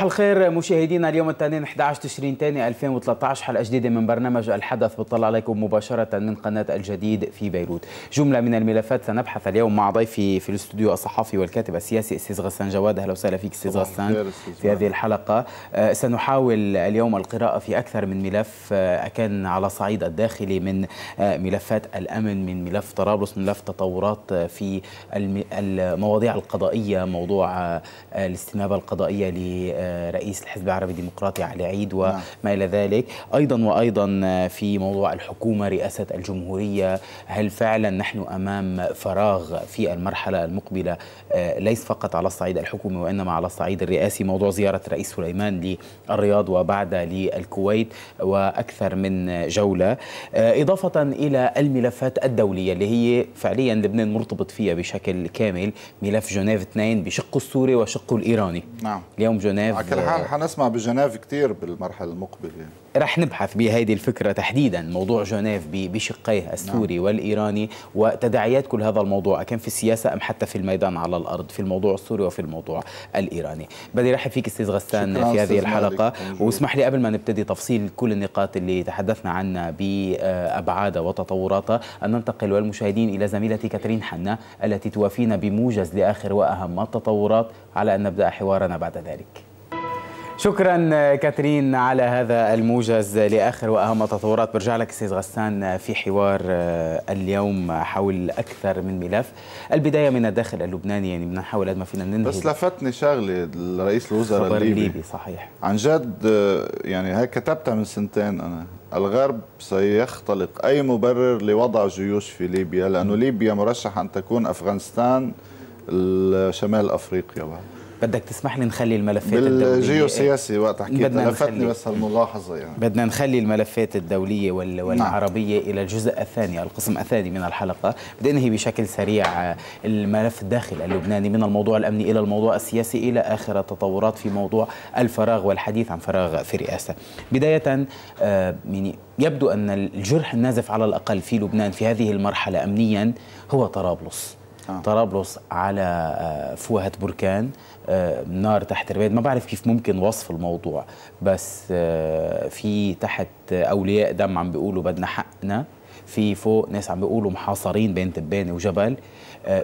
صباح الخير مشاهدينا اليوم الثاني 11 تشرين ثاني 2013 حلقه جديده من برنامج الحدث بطلع عليكم مباشره من قناه الجديد في بيروت جمله من الملفات سنبحث اليوم مع ضيفي في الاستوديو الصحفي والكاتب السياسي استاذ غسان جواد اهلا وسهلا فيك استاذ غسان في هذه الحلقه آه، سنحاول اليوم القراءه في اكثر من ملف آه، كان على صعيد الداخلي من آه، ملفات الامن من ملف طرابلس من ملف تطورات في المواضيع القضائيه موضوع الاستنابه القضائيه ل رئيس الحزب العربي الديمقراطي علي عيد نعم. وما إلى ذلك أيضا وأيضا في موضوع الحكومة رئاسة الجمهورية هل فعلا نحن أمام فراغ في المرحلة المقبلة آه، ليس فقط على الصعيد الحكومي وإنما على الصعيد الرئاسي موضوع زيارة الرئيس سليمان للرياض وبعد للكويت وأكثر من جولة آه، إضافة إلى الملفات الدولية اللي هي فعليا لبنان مرتبط فيها بشكل كامل ملف جنيف 2 بشقه السوري وشقه الإيراني نعم. اليوم جنيف على كل حال حنسمع بجنيف كثير بالمرحله المقبله رح نبحث بهذه الفكره تحديدا موضوع جنيف بشقيه نعم. السوري نعم. والايراني وتداعيات كل هذا الموضوع كان في السياسه ام حتى في الميدان على الارض في الموضوع السوري وفي الموضوع الايراني بدي رحب فيك استاذ غسان في هذه الحلقه واسمح لي قبل ما نبتدي تفصيل كل النقاط اللي تحدثنا عنها بابعادها وتطوراتها ان ننتقل والمشاهدين الى زميلتي كاترين حنا التي توافينا بموجز لاخر واهم التطورات على ان نبدا حوارنا بعد ذلك شكرا آه، كاترين على هذا الموجز لاخر واهم التطورات برجع لك السيد غسان آه، في حوار آه، اليوم حول اكثر من ملف البدايه من الداخل اللبناني يعني بنحاول قد ما فينا ننهي بس لفتني شغله رئيس الوزراء الليبي. الليبي صحيح عن جد يعني هي كتبتها من سنتين انا الغرب سيختلق اي مبرر لوضع جيوش في ليبيا لانه ليبيا مرشح ان تكون افغانستان شمال افريقيا بقى. بدك تسمح لي نخلي الملفات الدوليه بالجيوسياسي وقت إيه، حكيت لفتني بس هالملاحظه يعني بدنا نخلي الملفات الدوليه وال... نعم. والعربيه نعم. الى الجزء الثاني القسم الثاني من الحلقه بدي انهي بشكل سريع آه، الملف الداخلي اللبناني من الموضوع الامني الى الموضوع السياسي الى اخر التطورات في موضوع الفراغ والحديث عن فراغ في الرئاسه بدايه آه، من يبدو ان الجرح النازف على الاقل في لبنان في هذه المرحله امنيا هو طرابلس آه. طرابلس على آه، فوهة بركان آه، نار تحت البيت ما بعرف كيف ممكن وصف الموضوع بس في تحت أولياء دم عم بيقولوا بدنا حقنا في فوق ناس عم بيقولوا محاصرين بين تبانة وجبل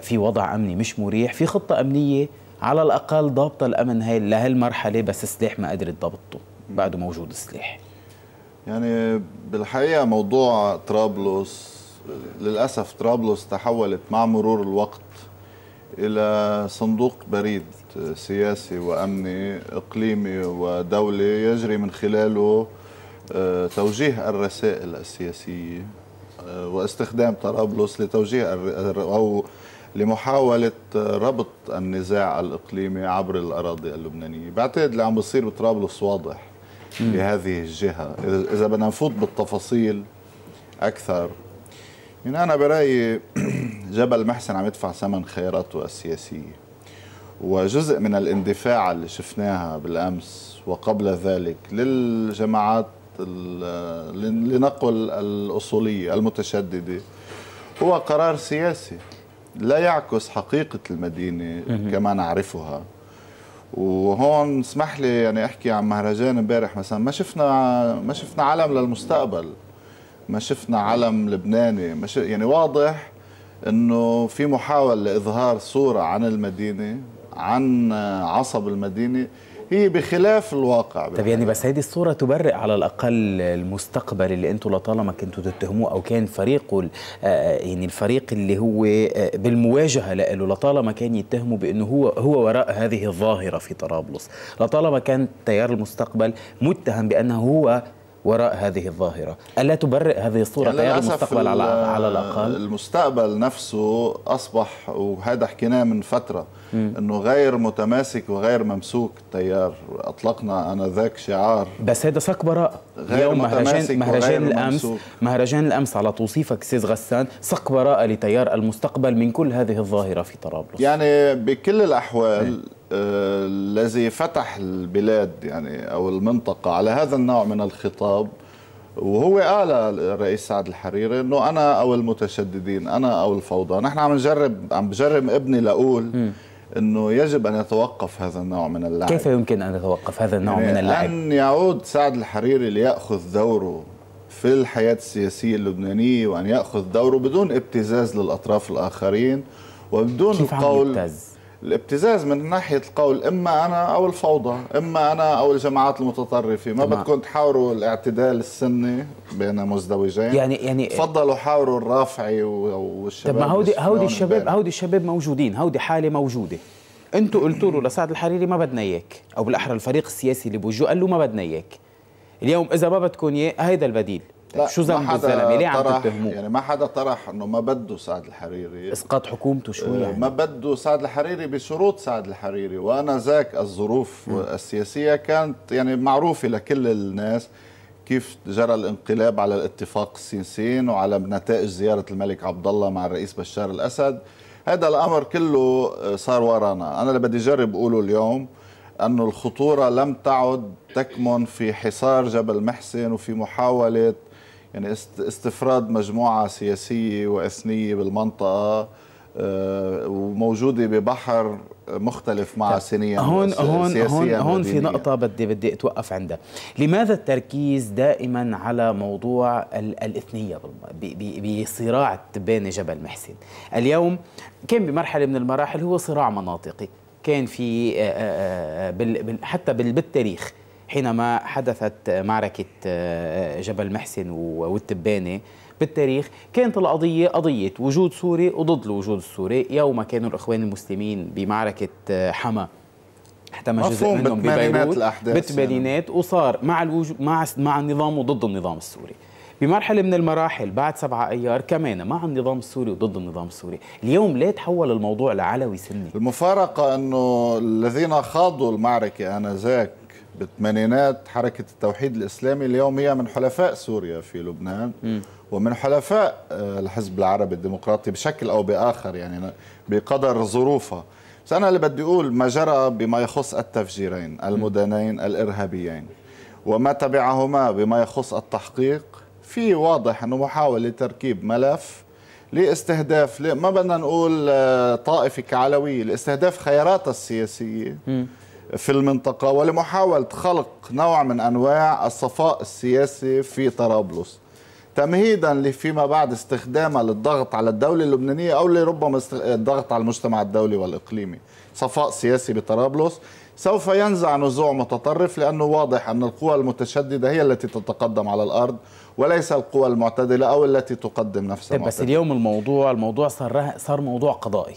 في وضع أمني مش مريح في خطة أمنية على الأقل ضابطة الأمن هاي لهالمرحلة بس السلاح ما قدرت ضبطه بعده موجود السلاح يعني بالحقيقة موضوع طرابلس للأسف طرابلس تحولت مع مرور الوقت إلى صندوق بريد سياسي وأمني إقليمي ودولي يجري من خلاله آه، توجيه الرسائل السياسية آه، واستخدام طرابلس لتوجيه أو لمحاولة آه، ربط النزاع الإقليمي عبر الأراضي اللبنانية بعتقد اللي عم بصير بطرابلس واضح لهذه الجهة إذا بدنا نفوت بالتفاصيل أكثر يعني أنا برأيي جبل محسن عم يدفع ثمن خياراته السياسية وجزء من الاندفاع اللي شفناها بالأمس وقبل ذلك للجماعات لنقل الأصولية المتشددة هو قرار سياسي لا يعكس حقيقة المدينة كما نعرفها وهون اسمح لي يعني احكي عن مهرجان امبارح مثلا ما شفنا ما شفنا علم للمستقبل ما شفنا علم لبناني ما ش... يعني واضح انه في محاوله لاظهار صوره عن المدينه عن عصب المدينه هي بخلاف الواقع طيب يعني بس هذه الصوره تبرئ على الاقل المستقبل اللي انتم لطالما كنتوا تتهموه او كان فريقه آه، آه، يعني الفريق اللي هو آه، بالمواجهه له لطالما كان يتهمه بانه هو هو وراء هذه الظاهره في طرابلس لطالما كان تيار المستقبل متهم بانه هو وراء هذه الظاهرة ألا تبرئ هذه الصورة يعني تيار المستقبل على, على الأقل المستقبل نفسه أصبح وهذا حكيناه من فترة مم. أنه غير متماسك وغير ممسوك التيار أطلقنا أنذاك شعار بس هذا صك براءة غير اليوم مهرجان, مهرجان الأمس ممسوك. مهرجان الأمس على توصيفك سيز غسان صك براءة لتيار المستقبل من كل هذه الظاهرة في طرابلس يعني بكل الأحوال مم. الذي فتح البلاد يعني او المنطقه على هذا النوع من الخطاب وهو قال الرئيس سعد الحريري انه انا او المتشددين انا او الفوضى نحن عم نجرب عم بجرب ابني لاقول انه يجب ان يتوقف هذا النوع من اللعب كيف يمكن ان يتوقف هذا النوع يعني من اللعب ان يعود سعد الحريري لياخذ دوره في الحياه السياسيه اللبنانيه وان ياخذ دوره بدون ابتزاز للاطراف الاخرين وبدون كيف القول عم يبتز؟ الابتزاز من ناحيه القول اما انا او الفوضى اما انا او الجماعات المتطرفه ما بدكم تحاوروا الاعتدال السني بين مزدوجين يعني يعني تفضلوا حاوروا الرافعي والشباب طب ما هودي هودي الشباب هودي الشباب موجودين هودي حاله موجوده انتوا قلتوا له لسعد الحريري ما بدنا اياك او بالاحرى الفريق السياسي اللي بوجهه قال له ما بدنا اياك اليوم اذا ما بدكم اياه هيدا البديل يعني شو ذنب الزلمه ليه عم تتهموه يعني ما حدا طرح انه ما بده سعد الحريري اسقاط حكومته شو آه، يعني ما بده سعد الحريري بشروط سعد الحريري وانا ذاك الظروف م. السياسيه كانت يعني معروفه لكل الناس كيف جرى الانقلاب على الاتفاق السنسين وعلى نتائج زياره الملك عبد الله مع الرئيس بشار الاسد هذا الامر كله آه، صار ورانا انا اللي بدي اجرب اقوله اليوم أن الخطورة لم تعد تكمن في حصار جبل محسن وفي محاولة يعني استفراد مجموعة سياسية وإثنية بالمنطقة آه، وموجوده ببحر مختلف مع سينيا طيب، هون هون هون هون في نقطه بدي بدي اتوقف عندها لماذا التركيز دائما على موضوع الاثنيه بصراع بين جبل محسن اليوم كان بمرحله من المراحل هو صراع مناطقي كان في آه، آه، حتى بالتاريخ حينما حدثت معركة آه، جبل محسن والتبانة بالتاريخ كانت القضية قضية وجود سوري وضد الوجود السوري يوم كانوا الإخوان المسلمين بمعركة آه، حما احتمى جزء منهم ببيروت يعني. بالثمانينات وصار مع الوجود مع مع النظام وضد النظام السوري بمرحله من المراحل بعد 7 ايار كمان مع النظام السوري وضد النظام السوري، اليوم ليه تحول الموضوع لعلوي سني؟ المفارقه انه الذين خاضوا المعركه انذاك بالثمانينات حركة التوحيد الإسلامي اليوم هي من حلفاء سوريا في لبنان م. ومن حلفاء آه، الحزب العربي الديمقراطي بشكل أو بآخر يعني بقدر ظروفها بس أنا اللي بدي أقول ما جرى بما يخص التفجيرين المدنين الإرهابيين وما تبعهما بما يخص التحقيق في واضح أنه محاولة تركيب ملف لاستهداف ما بدنا نقول آه، طائفة كعلوية لاستهداف خياراتها السياسية م. في المنطقة ولمحاولة خلق نوع من أنواع الصفاء السياسي في طرابلس تمهيدا لفيما بعد استخدامها للضغط على الدولة اللبنانية أو لربما الضغط على المجتمع الدولي والإقليمي صفاء سياسي بطرابلس سوف ينزع نزوع متطرف لأنه واضح أن القوى المتشددة هي التي تتقدم على الأرض وليس القوى المعتدلة أو التي تقدم نفسها طيب، بس معتدلة. اليوم الموضوع الموضوع صار صار موضوع قضائي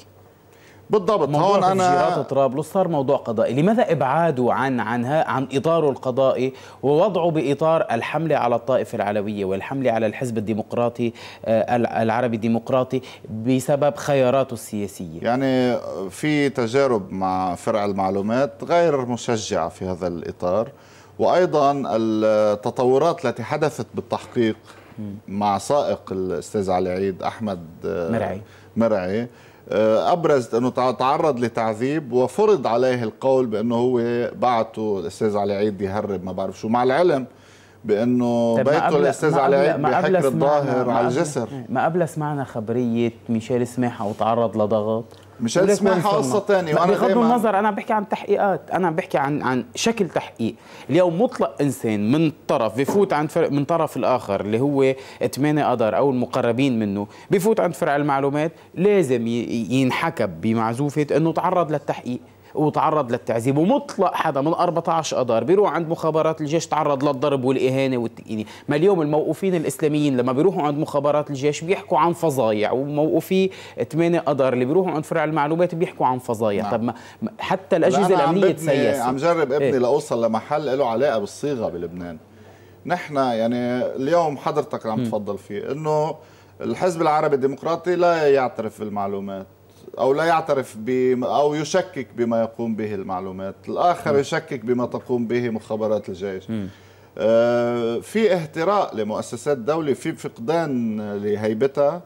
بالضبط هون انا طرابلس صار موضوع قضائي لماذا ابعاده عن عنها عن اطاره القضائي ووضعه باطار الحمله على الطائفه العلويه والحمله على الحزب الديمقراطي آه، العربي الديمقراطي بسبب خياراته السياسيه يعني في تجارب مع فرع المعلومات غير مشجعه في هذا الاطار وايضا التطورات التي حدثت بالتحقيق مع سائق الاستاذ علي عيد احمد آه، مرعي مرعي آه، ابرزت انه تعرض لتعذيب وفرض عليه القول بانه هو بعته الاستاذ علي عيد يهرب ما بعرف شو مع العلم بانه طيب، بيته الاستاذ علي عيد بحكر الظاهر على الجسر ما قبل سمعنا خبريه ميشيل سماحه وتعرض لضغط مش هتسمعها قصه ثانيه وانا بغض النظر انا عم بحكي عن تحقيقات انا عم بحكي عن عن شكل تحقيق اليوم مطلق انسان من طرف بفوت عند فرق من طرف الاخر اللي هو ثمانية قدر او المقربين منه بفوت عند فرع المعلومات لازم ينحكب بمعزوفه انه تعرض للتحقيق وتعرض للتعذيب ومطلق حدا من 14 اذار بيروح عند مخابرات الجيش تعرض للضرب والاهانه يعني ما اليوم الموقوفين الاسلاميين لما بيروحوا عند مخابرات الجيش بيحكوا عن فظايع وموقوفي 8 اذار اللي بيروحوا عند فرع المعلومات بيحكوا عن فظايع نعم. طب ما حتى الاجهزه الامنيه تسيست عم جرب ابني إيه؟ لاوصل لمحل له علاقه بالصيغه بلبنان نحن يعني اليوم حضرتك عم تفضل فيه انه الحزب العربي الديمقراطي لا يعترف بالمعلومات أو لا يعترف ب أو يشكك بما يقوم به المعلومات الآخر م. يشكك بما تقوم به مخابرات الجيش م. آه، في اهتراء لمؤسسات دولة في فقدان لهيبتها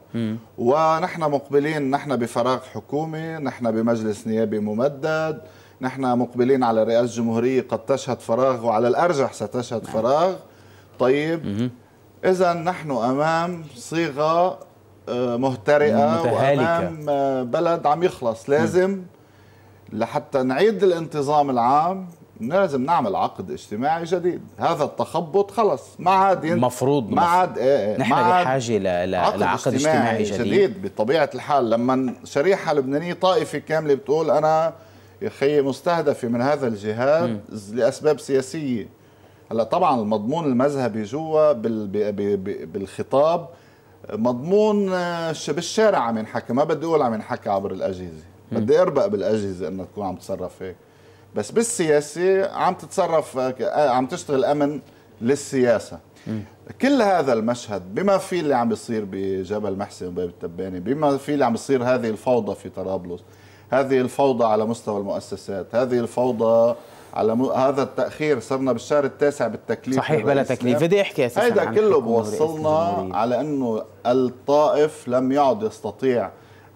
ونحن مقبلين نحن بفراغ حكومي نحن بمجلس نيابي ممدد نحن مقبلين على رئاسة جمهورية قد تشهد فراغ وعلى الأرجح ستشهد نعم. فراغ طيب إذا نحن أمام صيغة مهترئه متهالكة. وامام آه، بلد عم يخلص لازم م. لحتى نعيد الانتظام العام لازم نعمل عقد اجتماعي جديد هذا التخبط خلص ما عاد مفروض ما عاد ايه, إيه. نحن بحاجه لعقد اجتماعي, اجتماعي جديد. جديد بطبيعه الحال لما شريحه لبنانيه طائفه كامله بتقول انا يا اخي مستهدفه من هذا الجهاد م. لاسباب سياسيه هلا طبعا المضمون المذهبي جوا بالخطاب مضمون آه، بالشارع عم ينحكى ما بدي اقول عم ينحكى عبر الاجهزه بدي اربق بالاجهزه انها تكون عم تتصرف هيك بس بالسياسه عم تتصرف آه، آه، عم تشتغل امن للسياسه كل هذا المشهد بما في اللي عم بيصير بجبل محسن وباب التباني بما في اللي عم بيصير هذه الفوضى في طرابلس هذه الفوضى على مستوى المؤسسات هذه الفوضى على هذا التاخير صرنا بالشهر التاسع بالتكليف صحيح بلا تكليف بدي احكي اساسا هيدا كله بوصلنا على انه الطائف لم يعد يستطيع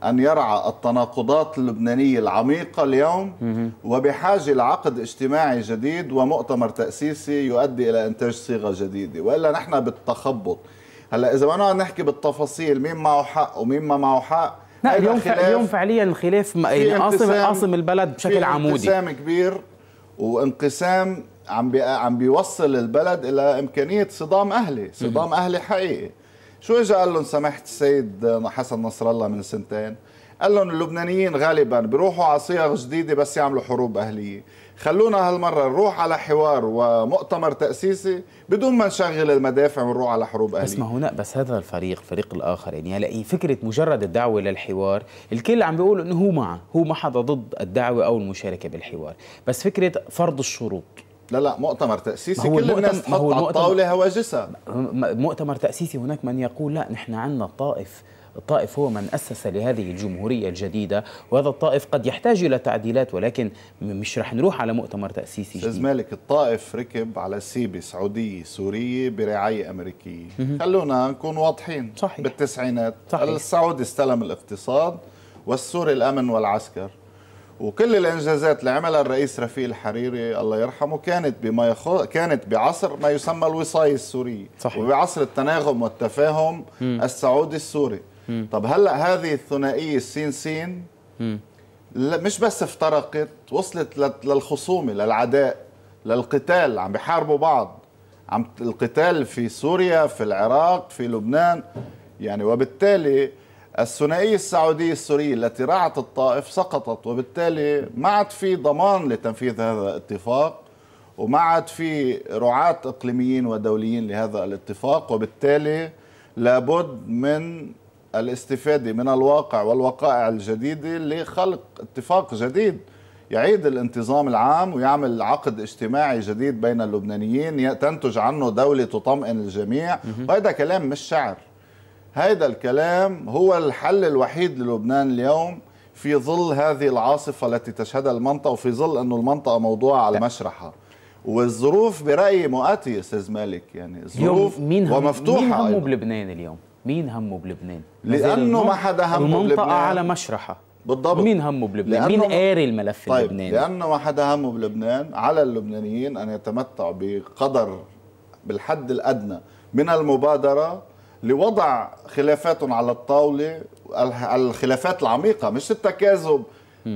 أن يرعى التناقضات اللبنانية العميقة اليوم وبحاجة لعقد اجتماعي جديد ومؤتمر تأسيسي يؤدي إلى إنتاج صيغة جديدة وإلا نحن بالتخبط هلا إذا ما نقعد نحكي بالتفاصيل مين معه حق ومين ما معه حق لا اليوم اليوم فعليا الخلاف يعني قاصم قاصم البلد بشكل عمودي في انقسام كبير وانقسام عم بي... عم بيوصل البلد الى امكانيه صدام اهلي صدام اهلي حقيقي شو اجى قال لهم سمحت السيد حسن نصر الله من سنتين قال لهم اللبنانيين غالبا بيروحوا على صيغ جديده بس يعملوا حروب اهليه خلونا هالمره نروح على حوار ومؤتمر تاسيسي بدون ما نشغل المدافع ونروح على حروب اهليه بس ما هنا بس هذا الفريق الفريق الاخر يعني هلا فكره مجرد الدعوه للحوار الكل عم بيقول انه هو معه هو ما حدا ضد الدعوه او المشاركه بالحوار بس فكره فرض الشروط لا لا مؤتمر تأسيسي هو كل الناس تحط على الطاولة هواجسها مؤتمر تأسيسي هناك من يقول لا نحن عندنا طائف الطائف هو من أسس لهذه الجمهورية الجديدة وهذا الطائف قد يحتاج إلى تعديلات ولكن مش رح نروح على مؤتمر تأسيسي جديد مالك الطائف ركب على سيبة سعودية سورية برعاية أمريكية خلونا نكون واضحين صحيح. بالتسعينات صحيح. السعودي استلم الاقتصاد والسوري الأمن والعسكر وكل الانجازات اللي عملها الرئيس رفيق الحريري الله يرحمه كانت بما يخو... كانت بعصر ما يسمى الوصايه السوريه صحيح. وبعصر التناغم والتفاهم م. السعودي السوري طب هلا هذه الثنائيه السين سين مش بس افترقت وصلت للخصومه للعداء للقتال عم بيحاربوا بعض عم القتال في سوريا في العراق في لبنان يعني وبالتالي الثنائية السعودية السورية التي راعت الطائف سقطت وبالتالي ما عاد في ضمان لتنفيذ هذا الاتفاق وما عاد في رعاة إقليميين ودوليين لهذا الاتفاق وبالتالي لابد من الاستفادة من الواقع والوقائع الجديدة لخلق اتفاق جديد يعيد الانتظام العام ويعمل عقد اجتماعي جديد بين اللبنانيين تنتج عنه دولة تطمئن الجميع وهذا كلام مش شعر هذا الكلام هو الحل الوحيد للبنان اليوم في ظل هذه العاصفة التي تشهدها المنطقة وفي ظل أنه المنطقة موضوعة على مشرحها والظروف برأيي مؤاتية أستاذ مالك يعني الظروف ومفتوحة مين هم بلبنان اليوم؟ مين همه بلبنان لانه ما حدا همه بلبنان المنطقه على مشرحه بالضبط مين همه بلبنان مين قاري الملف طيب اللبناني لانه ما حدا همه بلبنان على اللبنانيين ان يتمتعوا بقدر بالحد الادنى من المبادره لوضع خلافاتهم على الطاوله الخلافات العميقه مش التكاذب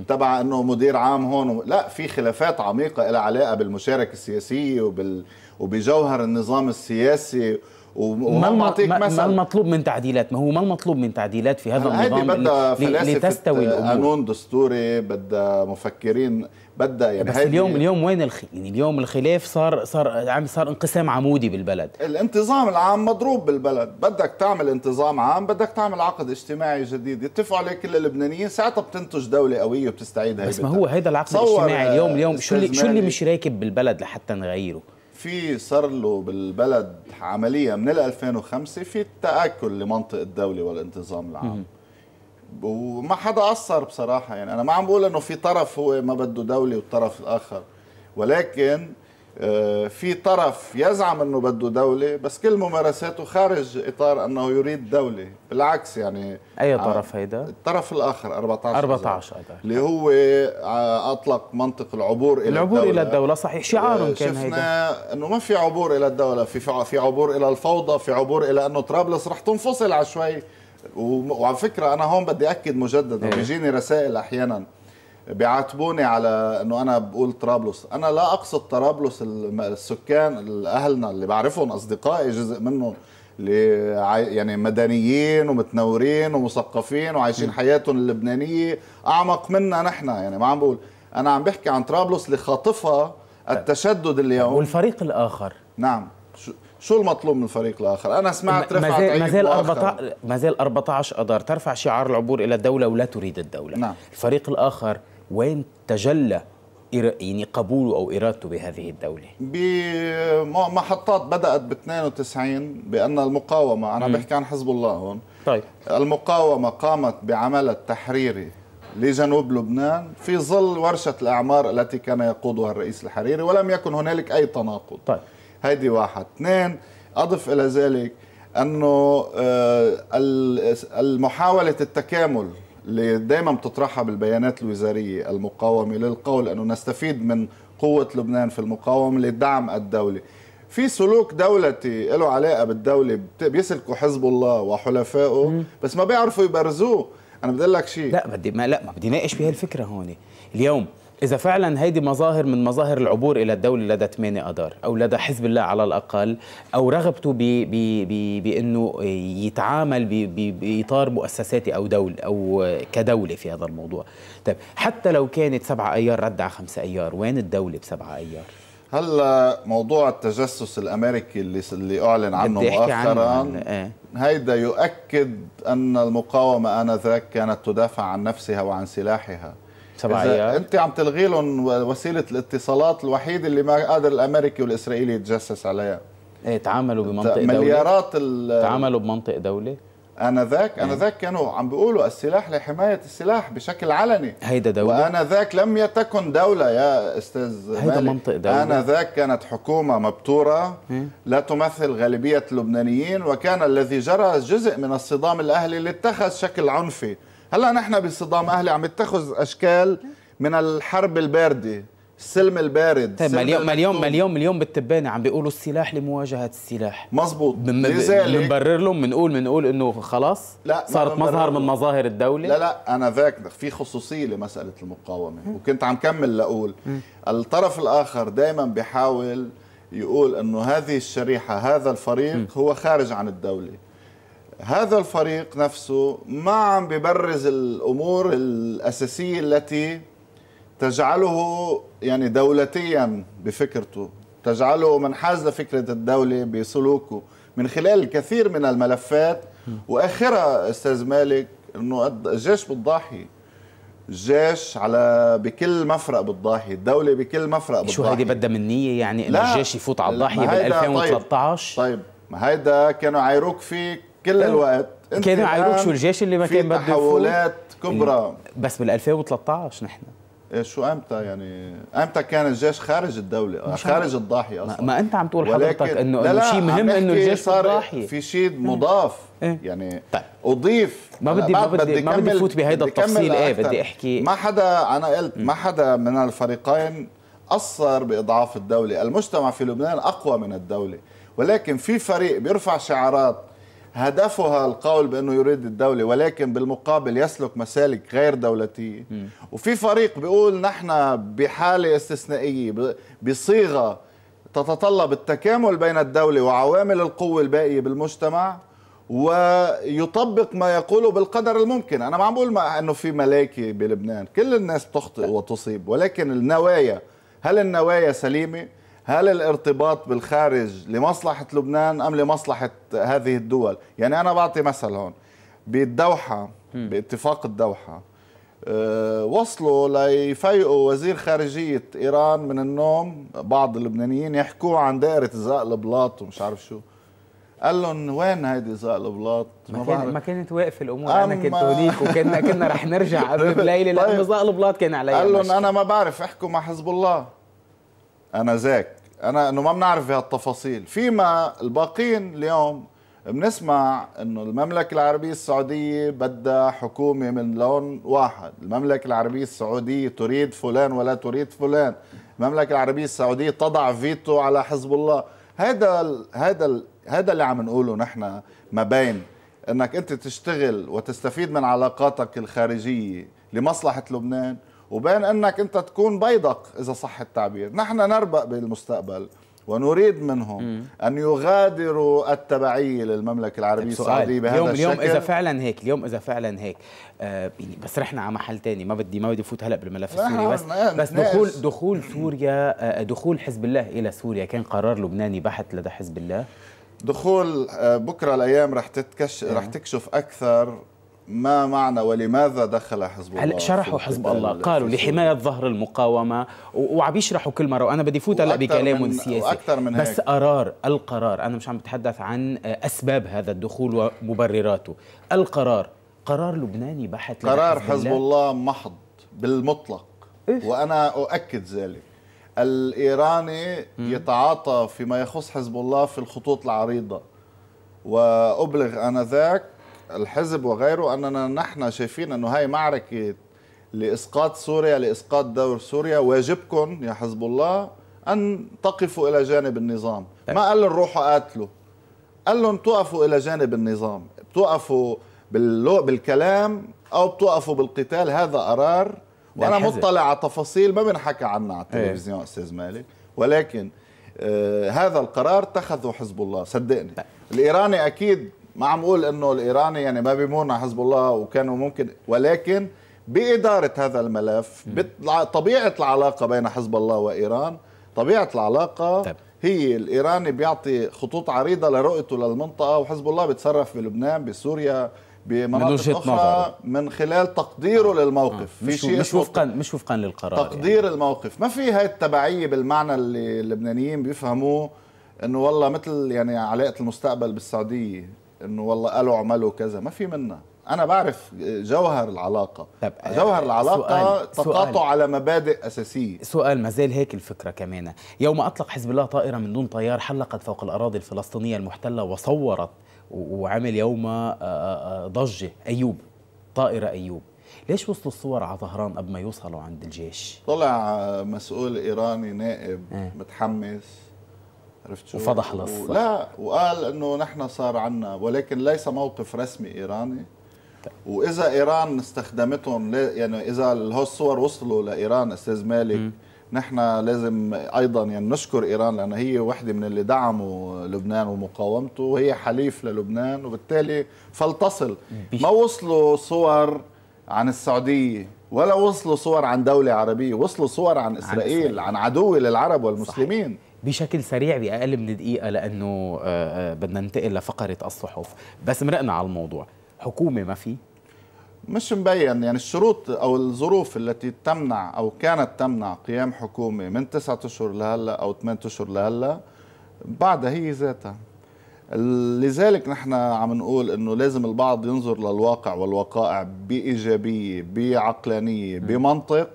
تبع انه مدير عام هون و... لا في خلافات عميقه لها علاقه بالمشاركه السياسيه وبال وبجوهر النظام السياسي وما معطيك ما المطلوب من تعديلات ما هو ما المطلوب من تعديلات في هذا النظام بدها فلاسفه لتستوي الامور قانون دستوري بدها مفكرين بدها يعني بس اليوم اليوم وين الخ... يعني اليوم الخلاف صار صار عم يعني صار انقسام عمودي بالبلد الانتظام العام مضروب بالبلد بدك تعمل انتظام عام بدك تعمل عقد اجتماعي جديد يتفقوا عليه كل اللبنانيين ساعتها بتنتج دوله قويه وبتستعيد بس ما هو هذا العقد الاجتماعي اليوم اليوم شو اللي شو اللي مش راكب بالبلد لحتى نغيره في صار له بالبلد عمليه من 2005 في التاكل لمنطق الدوله والانتظام العام وما حدا اثر بصراحه يعني انا ما عم بقول انه في طرف هو ما بده دوله والطرف الاخر ولكن آه، في طرف يزعم انه بده دوله بس كل ممارساته خارج اطار انه يريد دوله بالعكس يعني اي آه، طرف هيدا الطرف الاخر 14 14 هيدا اللي هو آه، اطلق منطق العبور الى العبور الدولة. الى الدوله صحيح شعارهم كان هيدا شفنا انه ما في عبور الى الدوله في في عبور الى الفوضى في عبور الى انه طرابلس رح تنفصل على شوي وعلى فكره انا هون بدي اكد مجددا إيه. بيجيني رسائل احيانا بيعاتبوني على انه انا بقول طرابلس انا لا اقصد طرابلس السكان اهلنا اللي بعرفهم اصدقائي جزء منه اللي يعني مدنيين ومتنورين ومثقفين وعايشين حياتهم اللبنانيه اعمق منا نحن يعني ما عم بقول انا عم بحكي عن طرابلس اللي خاطفها التشدد اليوم والفريق الاخر نعم شو المطلوب من الفريق الاخر؟ انا سمعت رفعت ما زال 14 ما زال 14 اذار ترفع شعار العبور الى الدوله ولا تريد الدوله نعم. الفريق الاخر وين تجلى يعني قبوله او ارادته بهذه الدوله؟ بمحطات بدات ب 92 بان المقاومه انا م. بحكي عن حزب الله هون طيب المقاومه قامت بعمل التحريري لجنوب لبنان في ظل ورشه الاعمار التي كان يقودها الرئيس الحريري ولم يكن هنالك اي تناقض طيب هذه واحد اثنين اضف الى ذلك انه آه، محاوله التكامل اللي دائما بتطرحها بالبيانات الوزاريه المقاومه للقول انه نستفيد من قوه لبنان في المقاومه لدعم الدوله في سلوك دولتي له علاقه بالدوله بيسلكوا حزب الله وحلفائه بس ما بيعرفوا يبرزوه انا بدي لك شيء لا بدي ما لا ما بدي ناقش بهالفكره هون اليوم إذا فعلا هيدي مظاهر من مظاهر العبور إلى الدولة لدى 8 أدار أو لدى حزب الله على الأقل أو رغبته بي بي بي بأنه يتعامل بإطار مؤسساتي أو دول أو كدولة في هذا الموضوع طيب حتى لو كانت 7 أيار رد على 5 أيار وين الدولة ب 7 أيار؟ هلا موضوع التجسس الامريكي اللي اللي اعلن عنه مؤخرا إيه؟ هيدا يؤكد ان المقاومه انذاك كانت تدافع عن نفسها وعن سلاحها سبع انت عم تلغي لهم وسيله الاتصالات الوحيده اللي ما قادر الامريكي والاسرائيلي يتجسس عليها ايه تعاملوا بمنطق دولي مليارات تعاملوا بمنطق دولي انا ذاك انا إيه. ذاك كانوا عم بيقولوا السلاح لحمايه السلاح بشكل علني هيدا دولة وانا ذاك لم يتكن دولة يا استاذ هيدا مالك. منطق دولة انا ذاك كانت حكومة مبتورة إيه. لا تمثل غالبية اللبنانيين وكان الذي جرى جزء من الصدام الاهلي اللي اتخذ شكل عنفي هلا نحن بصدام اهلي عم يتخذ اشكال من الحرب البارده السلم البارد طيب مليون اليوم ما اليوم اليوم بالتبانه عم بيقولوا السلاح لمواجهه السلاح مزبوط بنبرر لهم بنقول بنقول انه خلاص لا صارت مظهر من مظاهر الدوله لا لا انا ذاك في خصوصيه لمساله المقاومه م. وكنت عم كمل لاقول م. الطرف الاخر دائما بيحاول يقول انه هذه الشريحه هذا الفريق م. هو خارج عن الدوله هذا الفريق نفسه ما عم ببرز الامور الاساسيه التي تجعله يعني دولتيا بفكرته تجعله منحاز لفكره الدوله بسلوكه من خلال الكثير من الملفات واخرها استاذ مالك انه الجيش بالضاحيه الجيش على بكل مفرق بالضاحيه، الدولة بكل مفرق بالضاحيه شو هيدي بدها من نية يعني انه الجيش يفوت على الضاحية بال 2013 طيب, طيب ما هيدا كانوا عايروك فيه كل الوقت انت كانوا عيروك شو الجيش اللي ما كان بده تحولات كبرى بس بال 2013 نحن إيه، شو امتى يعني امتى كان الجيش خارج الدوله خارج الضاحيه اصلا ما, انت عم تقول حضرتك انه لا لا شيء مهم انه الجيش صار الضاحيه في شيء إيه. مضاف إيه. يعني طيب. اضيف ما بدي ما بدي ما بدي فوت بهيدا التفصيل ايه بدي احكي ما حدا انا قلت ما حدا من الفريقين اثر باضعاف الدوله المجتمع في لبنان اقوى من الدوله ولكن في فريق بيرفع شعارات هدفها القول بانه يريد الدوله ولكن بالمقابل يسلك مسالك غير دولتيه م. وفي فريق بيقول نحن بحاله استثنائيه بصيغه تتطلب التكامل بين الدوله وعوامل القوه الباقيه بالمجتمع ويطبق ما يقوله بالقدر الممكن انا ما عم بقول انه في ملاكي بلبنان كل الناس بتخطئ وتصيب ولكن النوايا هل النوايا سليمه هل الارتباط بالخارج لمصلحة لبنان أم لمصلحة هذه الدول يعني أنا بعطي مثل هون بالدوحة باتفاق الدوحة آه، وصلوا ليفيقوا وزير خارجية إيران من النوم بعض اللبنانيين يحكوا عن دائرة زق البلاط ومش عارف شو قال لهم وين هيدي زق البلاط ما, كان ما كانت واقف الامور انا كنت هونيك وكنا كنا رح نرجع قبل بليله لانه طيب. ازاء البلاط كان علي قال لهم انا ما بعرف احكوا مع حزب الله انا ذاك انا انه ما بنعرف بهالتفاصيل فيما الباقين اليوم بنسمع انه المملكه العربيه السعوديه بدها حكومه من لون واحد المملكه العربيه السعوديه تريد فلان ولا تريد فلان المملكه العربيه السعوديه تضع فيتو على حزب الله هذا هذا هذا اللي عم نقوله نحن ما بين انك انت تشتغل وتستفيد من علاقاتك الخارجيه لمصلحه لبنان وبين انك انت تكون بيضك اذا صح التعبير نحن نربأ بالمستقبل ونريد منهم مم. ان يغادروا التبعيه للمملكه العربيه طيب، السعوديه بهذا اليوم الشكل اليوم اذا فعلا هيك اليوم اذا فعلا هيك آه يعني بس رحنا على محل تاني ما بدي ما بدي افوت هلا بالملف نعم، السوري بس نعم، بس دخول نعم. دخول سوريا آه، دخول حزب الله الى سوريا كان قرار لبناني بحت لدى حزب الله دخول آه، بكره الايام رح تتكش رح إيه. تكشف اكثر ما معنى ولماذا دخل حزب الله هلا شرحوا حزب الله قالوا لحمايه ظهر المقاومه وعم يشرحوا كل مره وانا بدي فوت هلا بكلام سياسي واكثر من هيك. بس قرار القرار انا مش عم بتحدث عن آه، اسباب هذا الدخول ومبرراته القرار قرار لبناني بحت قرار حزب الله محض بالمطلق إيه؟ وانا اؤكد ذلك الايراني مم. يتعاطى فيما يخص حزب الله في الخطوط العريضه وابلغ انذاك الحزب وغيره أننا نحن شايفين أنه هاي معركة لإسقاط سوريا لإسقاط دور سوريا واجبكم يا حزب الله أن تقفوا إلى جانب النظام طيب. ما قال لهم روحوا قاتلوا قال لهم توقفوا إلى جانب النظام بتوقفوا بالكلام أو بتوقفوا بالقتال هذا قرار وأنا مطلع على تفاصيل ما بنحكى عنها على إيه. التلفزيون أستاذ مالك ولكن آه هذا القرار اتخذه حزب الله صدقني طيب. الإيراني أكيد ما عم اقول انه الايراني يعني ما بيمون على حزب الله وكانوا ممكن ولكن باداره هذا الملف طبيعه العلاقه بين حزب الله وايران طبيعه العلاقه طيب. هي الايراني بيعطي خطوط عريضه لرؤيته للمنطقه وحزب الله بيتصرف بلبنان بسوريا بمناطق اخرى نظر. من خلال تقديره آه. للموقف آه. مش, شيء مش وفقا مش وفقا للقرار يعني. تقدير يعني. الموقف ما في هاي التبعيه بالمعنى اللي اللبنانيين بيفهموه انه والله مثل يعني علاقه المستقبل بالسعوديه انه والله قالوا عملوا كذا ما في منها انا بعرف جوهر العلاقه طب جوهر العلاقه تقاطع على مبادئ اساسيه سؤال ما زال هيك الفكره كمان يوم اطلق حزب الله طائره من دون طيار حلقت فوق الاراضي الفلسطينيه المحتله وصورت وعمل يوم آه، آه، آه، ضجه ايوب طائره ايوب ليش وصلوا الصور على طهران قبل ما يوصلوا عند الجيش طلع مسؤول ايراني نائب أه. متحمس عرفت شو وفضح لص لا وقال انه نحن صار عنا ولكن ليس موقف رسمي ايراني واذا ايران استخدمتهم يعني اذا هالصور وصلوا لايران استاذ مالك م. نحن لازم ايضا يعني نشكر ايران لانه هي وحده من اللي دعموا لبنان ومقاومته وهي حليف للبنان وبالتالي فلتصل ما وصلوا صور عن السعوديه ولا وصلوا صور عن دوله عربيه وصلوا صور عن اسرائيل عن, إسرائيل. عن عدو للعرب والمسلمين صحيح. بشكل سريع بأقل من دقيقة لأنه آه، آه، بدنا ننتقل لفقرة الصحف بس مرقنا على الموضوع حكومة ما في مش مبين يعني الشروط او الظروف التي تمنع او كانت تمنع قيام حكومه من تسعة اشهر لهلا او 8 اشهر لهلا بعدها هي ذاتها لذلك نحن عم نقول انه لازم البعض ينظر للواقع والوقائع بايجابيه بعقلانيه بمنطق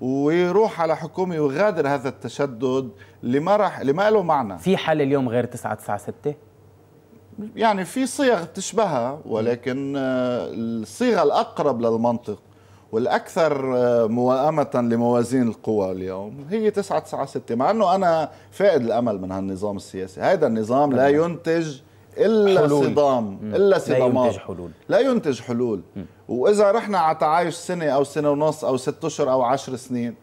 ويروح على حكومه ويغادر هذا التشدد لما راح لما له معنى في حل اليوم غير 996 يعني في صيغ تشبهها ولكن آه، الصيغه الاقرب للمنطق والاكثر آه، موائمه لموازين القوى اليوم هي 996 مع انه انا فائد الامل من هالنظام السياسي هذا النظام لا ينتج الا حلول. صدام الا صدامات لا ينتج حلول لا ينتج حلول واذا رحنا على تعايش سنه او سنه ونص او ست اشهر او عشر سنين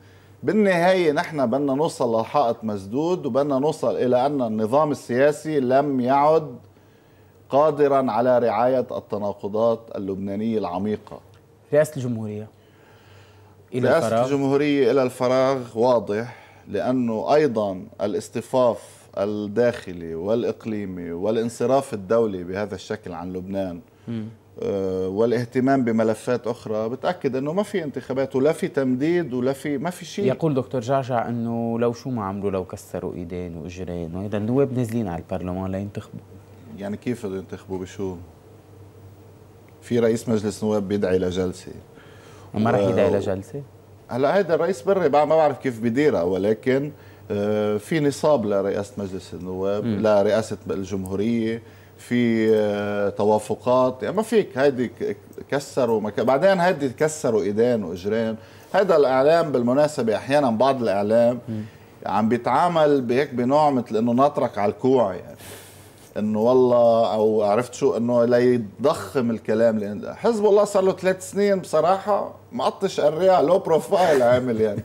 بالنهاية نحن بدنا نوصل للحائط مسدود وبدنا نوصل إلى أن النظام السياسي لم يعد قادرا على رعاية التناقضات اللبنانية العميقة رئاسة الجمهورية إلى رئاسة الفراغ. الجمهورية إلى الفراغ واضح لأنه أيضا الاستفاف الداخلي والإقليمي والانصراف الدولي بهذا الشكل عن لبنان م. آه، والاهتمام بملفات اخرى بتاكد انه ما في انتخابات ولا في تمديد ولا في ما في شيء يقول دكتور جعجع انه لو شو ما عملوا لو كسروا ايدين واجرين واذا النواب نازلين على البرلمان لينتخبوا يعني كيف بده ينتخبوا بشو؟ في رئيس مجلس نواب بيدعي لجلسه ما راح يدعي آه، لجلسه؟ هلا هيدا الرئيس بري ما بعرف كيف بديرها ولكن آه، في نصاب لرئاسه مجلس النواب م. لرئاسه الجمهوريه في آه، توافقات يعني ما فيك هيدي كسروا مك... بعدين هيدي كسروا ايدين واجرين هذا الاعلام بالمناسبه احيانا بعض الاعلام عم بيتعامل بهيك بنوع مثل انه ناطرك على الكوع يعني انه والله او عرفت شو انه ليضخم الكلام لان حزب الله صار له ثلاث سنين بصراحه مقطش الريع لو بروفايل عامل يعني